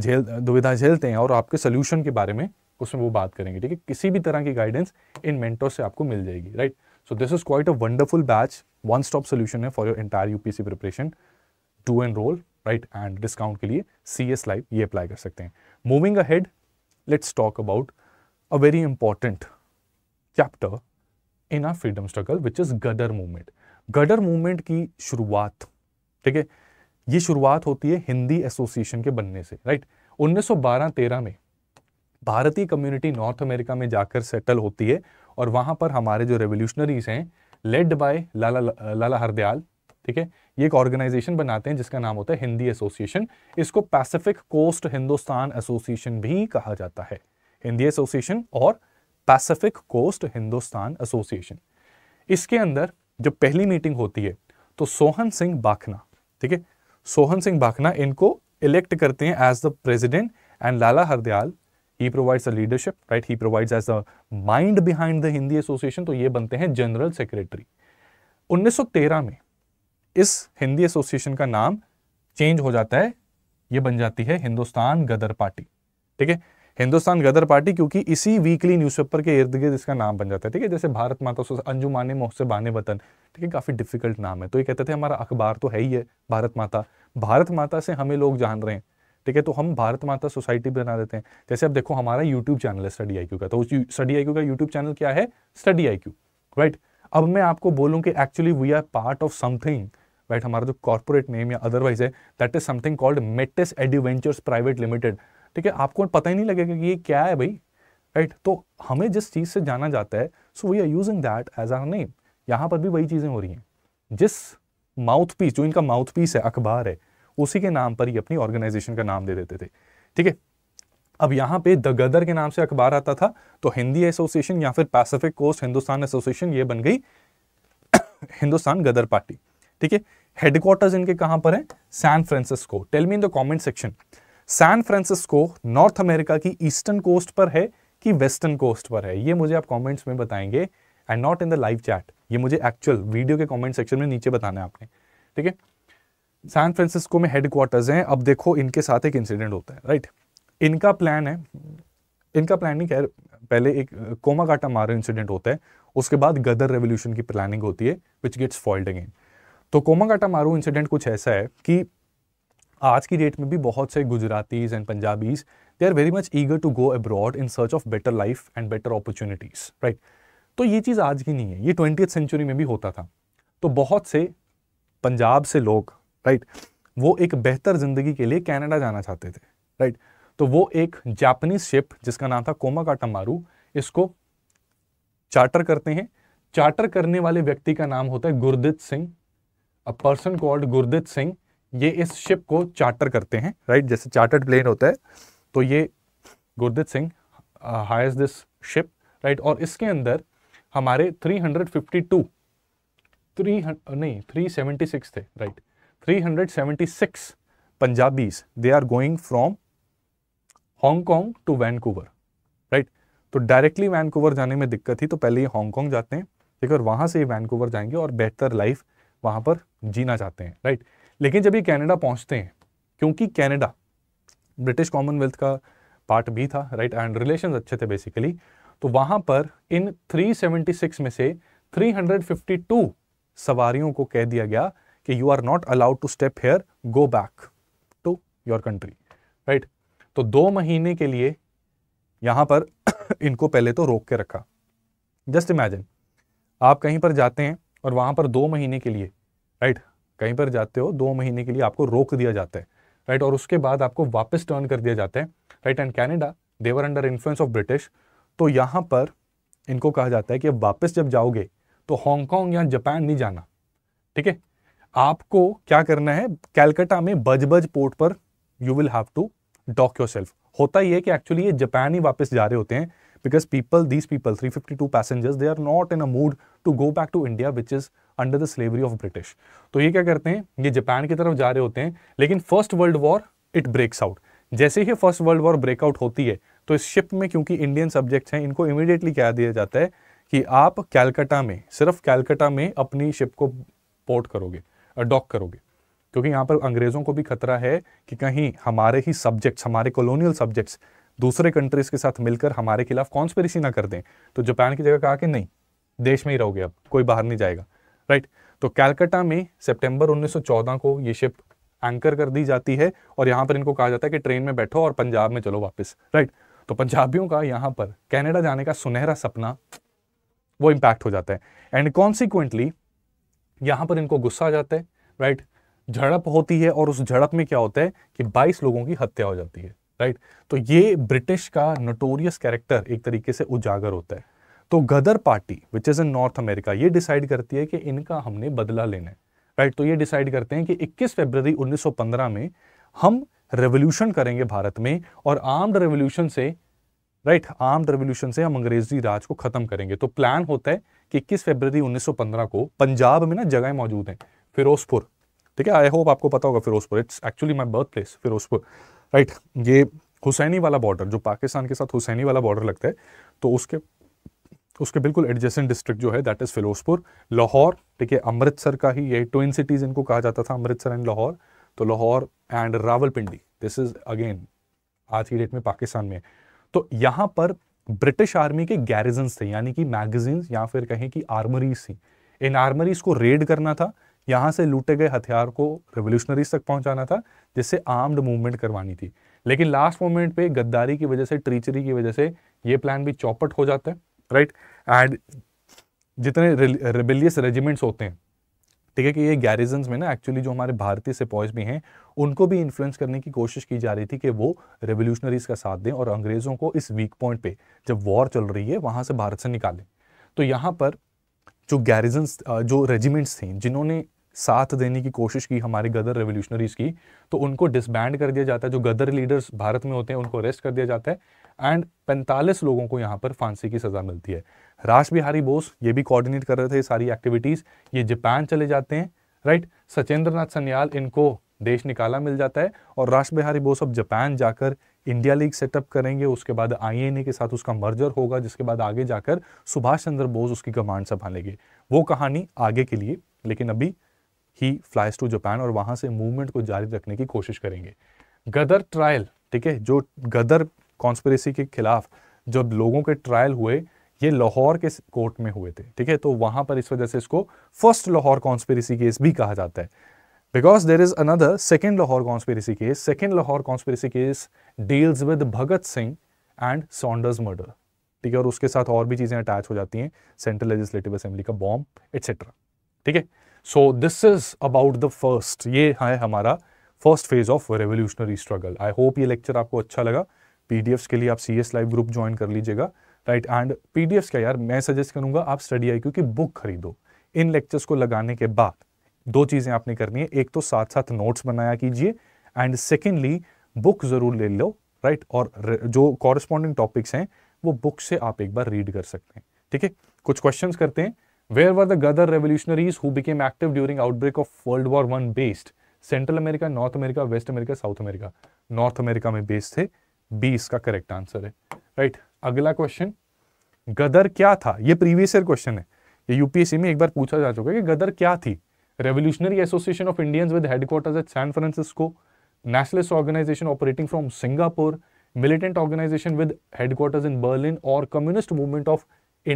झेल दुविधाएं झेलते हैं और आपके सोल्यूशन के बारे में उसमें वो बात करेंगे ठीक है किसी भी तरह की गाइडेंस इन मेंटोर से आपको मिल जाएगी right So this is quite a wonderful batch, one-stop solution है for your entire UPSC preparation. Do enroll, right? And discount के लिए CS Live ये apply कर सकते हैं. Moving ahead, let's talk about a very important chapter in our freedom struggle, which is Gadar movement. Gadar movement की शुरुआत, ठीक है? ये शुरुआत होती है हिंदी एसोसिएशन के बनने से, right? 1912-13 में भारतीय कम्युनिटी नॉर्थ अमेरिका में जाकर सेटल होती है और वहाँ पर हमारे जो रेवोल्यूशनरीज हैं लेड बाय लाला लाला हरदयाल ठीक है ये एक ऑर्गेनाइजेशन बनाते हैं जिसका नाम होता है हिंदी एसोसिएशन इसको पैसिफिक कोस्ट हिंदुस्तान एसोसिएशन भी कहा जाता है हिंदी एसोसिएशन और पैसिफिक कोस्ट हिंदुस्तान एसोसिएशन इसके अंदर जो पहली मीटिंग होती है तो सोहन सिंह बाखना ठीक है सोहन सिंह बाखना इनको इलेक्ट करते हैं as the president and Lala Hardayal he provides a leadership right he provides as a mind behind the Hindi association तो ये बनते हैं जनरल सेक्रेटरी 1913 में इस हिंदी एसोसिएशन का नाम चेंज हो जाता है ये बन जाती है हिंदुस्तान गदर पार्टी ठीक है हिंदुस्तान गदर पार्टी क्योंकि इसी वीकली न्यूज़पेपर के इर्द गिर्द इसका नाम बन जाता है ठीक है जैसे भारत माता मोहसे बाने वतन ठीक है काफ़ी डिफिकल्ट नाम है तो ये कहते थे हमारा अखबार तो है ही है भारत माता भारत माता से हमें लोग जान रहे हैं ठीक है तो हम भारत माता सोसाइटी बना देते हैं जैसे अब देखो हमारा यूट्यूब चैनल है स्टडी आई का तो स्टडी आई का यूट्यूब चैनल क्या है स्टडी आई राइट अब मैं आपको बोलूँ कि actually we are part of something right हमारा जो कॉर्पोरेट नेम या अदरवाइज है that is something called Metis Eduventures private limited ठीक है आपको पता ही नहीं लगेगा कि ये क्या है भाई राइट right? तो हमें जिस चीज़ से जाना जाता है so we are using that as our name यहाँ पर भी वही चीज़ें हो रही हैं जिस माउथ पीस जो इनका माउथ पीस है अखबार है उसी के नाम पर ही अपनी ऑर्गेनाइजेशन का नाम दे देते थे ठीक है अब यहाँ पे द गदर के नाम से अखबार आता था तो हिंदी एसोसिएशन या फिर पैसिफिक कोस्ट हिंदुस्तान एसोसिएशन ये बन गई हिंदुस्तान गदर पार्टी ठीक है हेडक्वार्टर इनके कहाँ पर है San Francisco tell me in the comment section San Francisco North America की ईस्टर्न कोस्ट पर है कि वेस्टर्न कोस्ट पर है ये मुझे आप कमेंट्स में बताएंगे and not in the live chat ये मुझे एक्चुअल वीडियो के कमेंट सेक्शन में नीचे बताना है आपने ठीक है सैन फ्रांसिस्को में हेडक्वार्टर्स हैं अब देखो इनके साथ एक इंसिडेंट होता है राइट इनका प्लान है इनका प्लान नहीं खैर पहले एक कोमा काटा मारो इंसिडेंट होता है उसके बाद गदर रेवोल्यूशन की प्लानिंग होती है विच गेट्स फॉल्ड अगेन तो कोमा काटा मारो इंसिडेंट कुछ ऐसा है कि आज की डेट में भी बहुत से Gujaratis and Punjabis they are very much eager to go abroad in search of better life and better opportunities right तो ये चीज़ आज की नहीं है ये ट्वेंटी सेंचुरी में भी होता था तो बहुत से पंजाब से लोग राइट वो एक बेहतर ज़िंदगी के लिए कैनेडा जाना चाहते थे राइट तो वो एक जापानीज शिप जिसका नाम था कोमा काटामारू इसको चार्टर करते हैं चार्टर करने वाले व्यक्ति का नाम होता है Gurdit Singh a person called Gurdit Singh ये इस शिप को चार्टर करते हैं राइट जैसे चार्टर्ड प्लेन होता है तो ये Gurdit Singh hires this ship right और इसके अंदर हमारे 352 थ्री नहीं 376 थे right right? 376 Punjabis, they are going from Hong Kong to Vancouver, right? तो डायरेक्टली वैनकूवर जाने में दिक्कत थी तो पहले ये हांगकॉन्ग जाते हैं ठीक है और से ये वैनकूवर जाएंगे और बेहतर लाइफ वहां पर जीना चाहते हैं राइट लेकिन जब ये कनाडा पहुंचते हैं क्योंकि कनाडा ब्रिटिश कॉमनवेल्थ का पार्ट भी था राइट एंड रिलेशन अच्छे थे बेसिकली तो वहां पर इन 376 में से 352 सवारियों को कह दिया गया कि you are not allowed to step here go back to your country right तो दो महीने के लिए यहां पर इनको पहले तो रोक के रखा जस्ट इमेजिन आप कहीं पर जाते हैं और वहां पर दो महीने के लिए राइट कहीं पर जाते हो दो महीने के लिए आपको रोक दिया जाता है राइट और उसके बाद आपको वापस टर्न कर दिया जाता है right and Canada they were under influence of British तो यहां पर इनको कहा जाता है कि वापस जब जाओगे तो हांगकॉन्ग या जापान नहीं जाना ठीक है आपको क्या करना है कैलकाटा में बज बज पोर्ट पर you will have to dock yourself होता ही है कि एक्चुअली ये जापान ही वापस जा रहे होते हैं these people three fifty 352 passengers they are not in a mood to go back to India which is under the slavery of British तो ये क्या करते हैं ये जापान की तरफ जा रहे होते हैं लेकिन first world war it breaks out जैसे ही फर्स्ट वर्ल्ड वॉर ब्रेकआउट होती है तो इस शिप में क्योंकि इंडियन सब्जेक्ट्स हैं इनको इमीडिएटली क्या दिया जाता है कि आप कैलकाटा में सिर्फ कैलकाटा में अपनी शिप को पोर्ट करोगे अडॉप्ट करोगे क्योंकि यहाँ पर अंग्रेज़ों को भी खतरा है कि कहीं हमारे ही सब्जेक्ट्स हमारे कॉलोनियल सब्जेक्ट्स दूसरे कंट्रीज़ के साथ मिलकर हमारे खिलाफ कॉन्स्पेरिसी ना कर दें तो जापान की जगह कहा कि नहीं देश में ही रहोगे अब कोई बाहर नहीं जाएगा राइट तो कैलकाटा में सितंबर उन्नीस को ये शिप एंकर कर दी जाती है और यहाँ पर इनको कहा जाता है कि ट्रेन में बैठो और पंजाब में चलो वापस राइट तो पंजाबियों का यहाँ पर कैनेडा जाने का सुनहरा सपना वो इम्पैक्ट हो जाता है एंड कॉन्सिक्वेंटली यहाँ पर इनको गुस्सा आ जाता है राइट झड़प होती है और उस झड़प में क्या होता है कि 22 लोगों की हत्या हो जाती है राइट तो ये ब्रिटिश का नोटोरियस कैरेक्टर एक तरीके से उजागर होता है तो Ghadar party which is in North America ये डिसाइड करती है कि इनका हमने बदला लेना है राइट तो ये डिसाइड करते हैं कि 21 फरवरी 1915 में हम रेवोल्यूशन करेंगे भारत में और आर्म्ड रेवोल्यूशन से राइट आर्म्ड रेवोल्यूशन से हम अंग्रेजी राज को खत्म करेंगे तो प्लान होता है कि इक्कीस फरवरी 1915 को पंजाब में ना जगह मौजूद हैं फिरोजपुर ठीक है आई होप आपको पता होगा Firozpur it's actually my birth place Firozpur right ये हुसैनी वाला बॉर्डर जो पाकिस्तान के साथ हुसैनी वाला बॉर्डर लगता है तो उसके उसके बिल्कुल एडजेसेंट डिस्ट्रिक्ट जो है दैट इज़ फिरोजपुर लाहौर ठीक है अमृतसर का ही यही ट्विन सिटीज़ इनको कहा जाता था अमृतसर एंड लाहौर तो Lahore and Rawalpindi this is again आज की डेट में पाकिस्तान में तो यहाँ पर ब्रिटिश आर्मी के गैरिजन थे यानी कि मैगजीन्स या फिर कहें कि आर्मरीज थी इन आर्मरीज को रेड करना था यहाँ से लूटे गए हथियार को रेवोल्यूशनरीज तक पहुँचाना था जिससे आर्म्ड मूवमेंट करवानी थी लेकिन लास्ट मोमेंट पे गद्दारी की वजह से ट्रीचरी की वजह से ये प्लान भी चौपट हो जाता है राइट एंड जितने रेबिलियस रेजिमेंट्स होते हैं ठीक है कि ये गैरिजन में ना एक्चुअली जो हमारे भारतीय सिपॉयज भी हैं उनको भी इन्फ्लुएंस करने की कोशिश की जा रही थी कि वो रेवोल्यूशनरीज का साथ दें और अंग्रेज़ों को इस वीक पॉइंट पे जब वॉर चल रही है वहां से भारत से निकालें तो यहाँ पर जो गैरिजन जो रेजिमेंट्स थे जिन्होंने साथ देने की कोशिश की हमारे गदर रेवोल्यूशनरीज की तो उनको डिसबैंड कर दिया जाता है जो गदर लीडर्स भारत में होते हैं उनको अरेस्ट कर दिया जाता है एंड पैंतालीस लोगों को यहाँ पर फांसी की सज़ा मिलती है राज बिहारी बोस ये भी कोऑर्डिनेट कर रहे थे सारी एक्टिविटीज़ ये जापान चले जाते हैं राइट सचेंद्र नाथ सन्याल इनको देश निकाला मिल जाता है और राज बिहारी बोस अब जापान जाकर इंडिया लीग सेटअप करेंगे उसके बाद आईएनए के साथ उसका मर्जर होगा जिसके बाद आगे जाकर सुभाष चंद्र बोस उसकी कमांड संभालेंगे वो कहानी आगे के लिए लेकिन अभी ही फ्लाइज टू जापान और वहां से मूवमेंट को जारी रखने की कोशिश करेंगे गदर ट्रायल ठीक है जो गदर कॉन्स्परेसी के खिलाफ जब लोगों के ट्रायल हुए ये लाहौर के कोर्ट में हुए थे ठीक है तो वहां पर इस वजह से इसको फर्स्ट लाहौर कॉन्स्पेरेसी केस भी कहा जाता है because there is another second Lahore conspiracy case second Lahore conspiracy case deals with Bhagat Singh and Saunders murder ठीक है और उसके साथ और भी चीज़ें अटैच हो जाती हैं सेंट्रल लेजिस्लेटिव असेंबली का बॉम्ब एटसेट्रा ठीक है so this is about the first ये है हमारा first phase of revolutionary struggle I hope ये लेक्चर आपको अच्छा लगा पीडीएफ्स के लिए आप C S live group join कर लीजिएगा राइट एंड पीडीएफ का यार मैं सजेस्ट करूंगा आप स्टडी आई की बुक खरीदो इन लेक्चर्स को लगाने के बाद दो चीज़ें आपने करनी है एक तो साथ साथ नोट्स बनाया कीजिए एंड सेकेंडली बुक ज़रूर ले लो राइट और जो कॉरेस्पॉन्डिंग टॉपिक्स हैं वो बुक से आप एक बार रीड कर सकते हैं ठीक है कुछ क्वेश्चन करते हैं where were the Ghadar revolutionaries who became active during outbreak of world war one based central America North America west America south America North America में बेस्ड थे बी इसका करेक्ट आंसर है राइट right? अगला question Ghadar क्या था ये previous year question है ये यूपीएससी में एक बार पूछा जा चुका है कि गदर क्या थी revolutionary association of Indians with headquarters at San Francisco nationalist organisation operating from Singapore militant organisation with headquarters in Berlin और communist movement of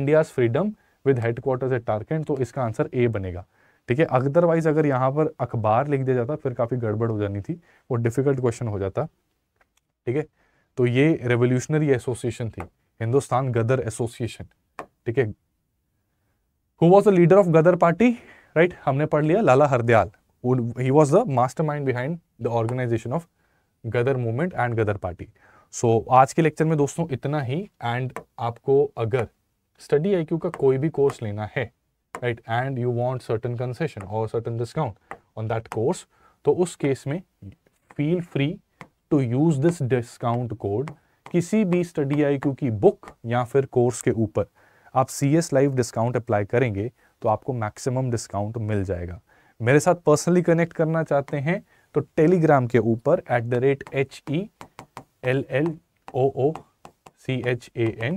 India's freedom with headquarters at Tashkent तो इसका आंसर ए बनेगा ठीक है otherwise अगर यहाँ पर अखबार लिख दिया जाता फिर काफ़ी गड़बड़ हो जानी थी वो डिफिकल्ट क्वेश्चन हो जाता ठीक है तो ये रेवोल्यूशनरी एसोसिएशन थी हिंदुस्तान गदर एसोसिएशन ठीक है who was the leader of Ghadar party right हमने पढ़ लिया Lala Hardayal he was the master mind behind the organisation of Ghadar movement and Ghadar party so आज के लेक्चर में दोस्तों इतना ही एंड आपको अगर स्टडी आई का कोई भी कोर्स लेना है right and you want certain concession और certain discount on that course तो उस केस में feel free to use this discount code किसी भी स्टडी आई की बुक या फिर कोर्स के ऊपर आप C S live discount apply करेंगे तो आपको मैक्सिमम डिस्काउंट मिल जाएगा मेरे साथ पर्सनली कनेक्ट करना चाहते हैं तो टेलीग्राम के ऊपर at the rate H E L L O O C H A N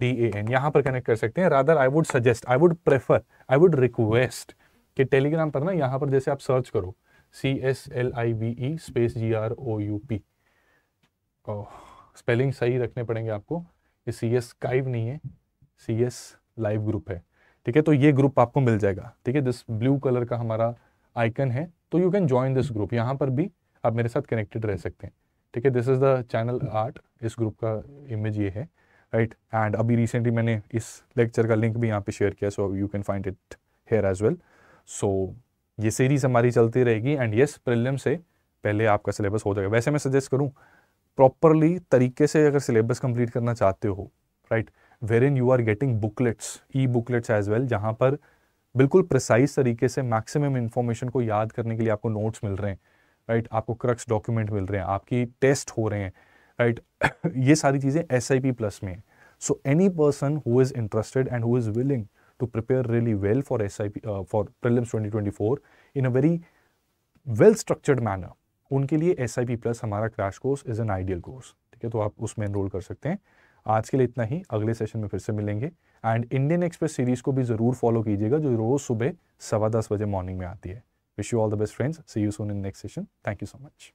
D A N यहाँ पर कनेक्ट कर सकते हैं rather I would suggest I would prefer I would request कि टेलीग्राम पर ना यहाँ पर जैसे आप सर्च करो C S L I V E space G R O U P spelling सही रखने पड़ेंगे आपको ये सी एस काइव नहीं है सी एस लाइव ग्रुप है ठीक है तो ये ग्रुप आपको मिल जाएगा ठीक है दिस ब्लू कलर का हमारा आइकन है तो you can join this group यहाँ पर भी आप मेरे साथ कनेक्टेड रह सकते हैं ठीक है this is the channel art इस ग्रुप का इमेज ये है राइट right? एंड अभी रिसेंटली मैंने इस लेक्चर का लिंक भी यहाँ पे शेयर किया so you can find it here as well so ये सीरीज़ हमारी चलती रहेगी एंड यस प्रिलियम से पहले आपका सिलेबस हो जाएगा वैसे मैं सजेस्ट करूँ प्रॉपरली तरीके से अगर सिलेबस कंप्लीट करना चाहते हो right wherein you are getting booklets e booklets as well जहाँ पर बिल्कुल प्रिसाइज तरीके से मैक्सिमम इन्फॉर्मेशन को याद करने के लिए आपको नोट्स मिल रहे हैं राइट right? आपको क्रक्स डॉक्यूमेंट मिल रहे हैं आपकी टेस्ट हो रहे हैं राइट right? ये सारी चीज़ें एस आई पी प्लस में है so any person who is interested and who is willing to prepare really well for SIP uh, for prelims 2024 in a very well structured manner उनके लिए S I P plus हमारा crash course is an ideal course ठीक है तो आप उसमें enrol कर सकते हैं आज के लिए इतना ही अगले सेशन में फिर से मिलेंगे एंड इंडियन एक्सप्रेस सीरीज़ को भी ज़रूर फॉलो कीजिएगा जो रोज़ सुबह सवा दस बजे मॉर्निंग में आती है wish you all the best friends see you soon in next session thank you so much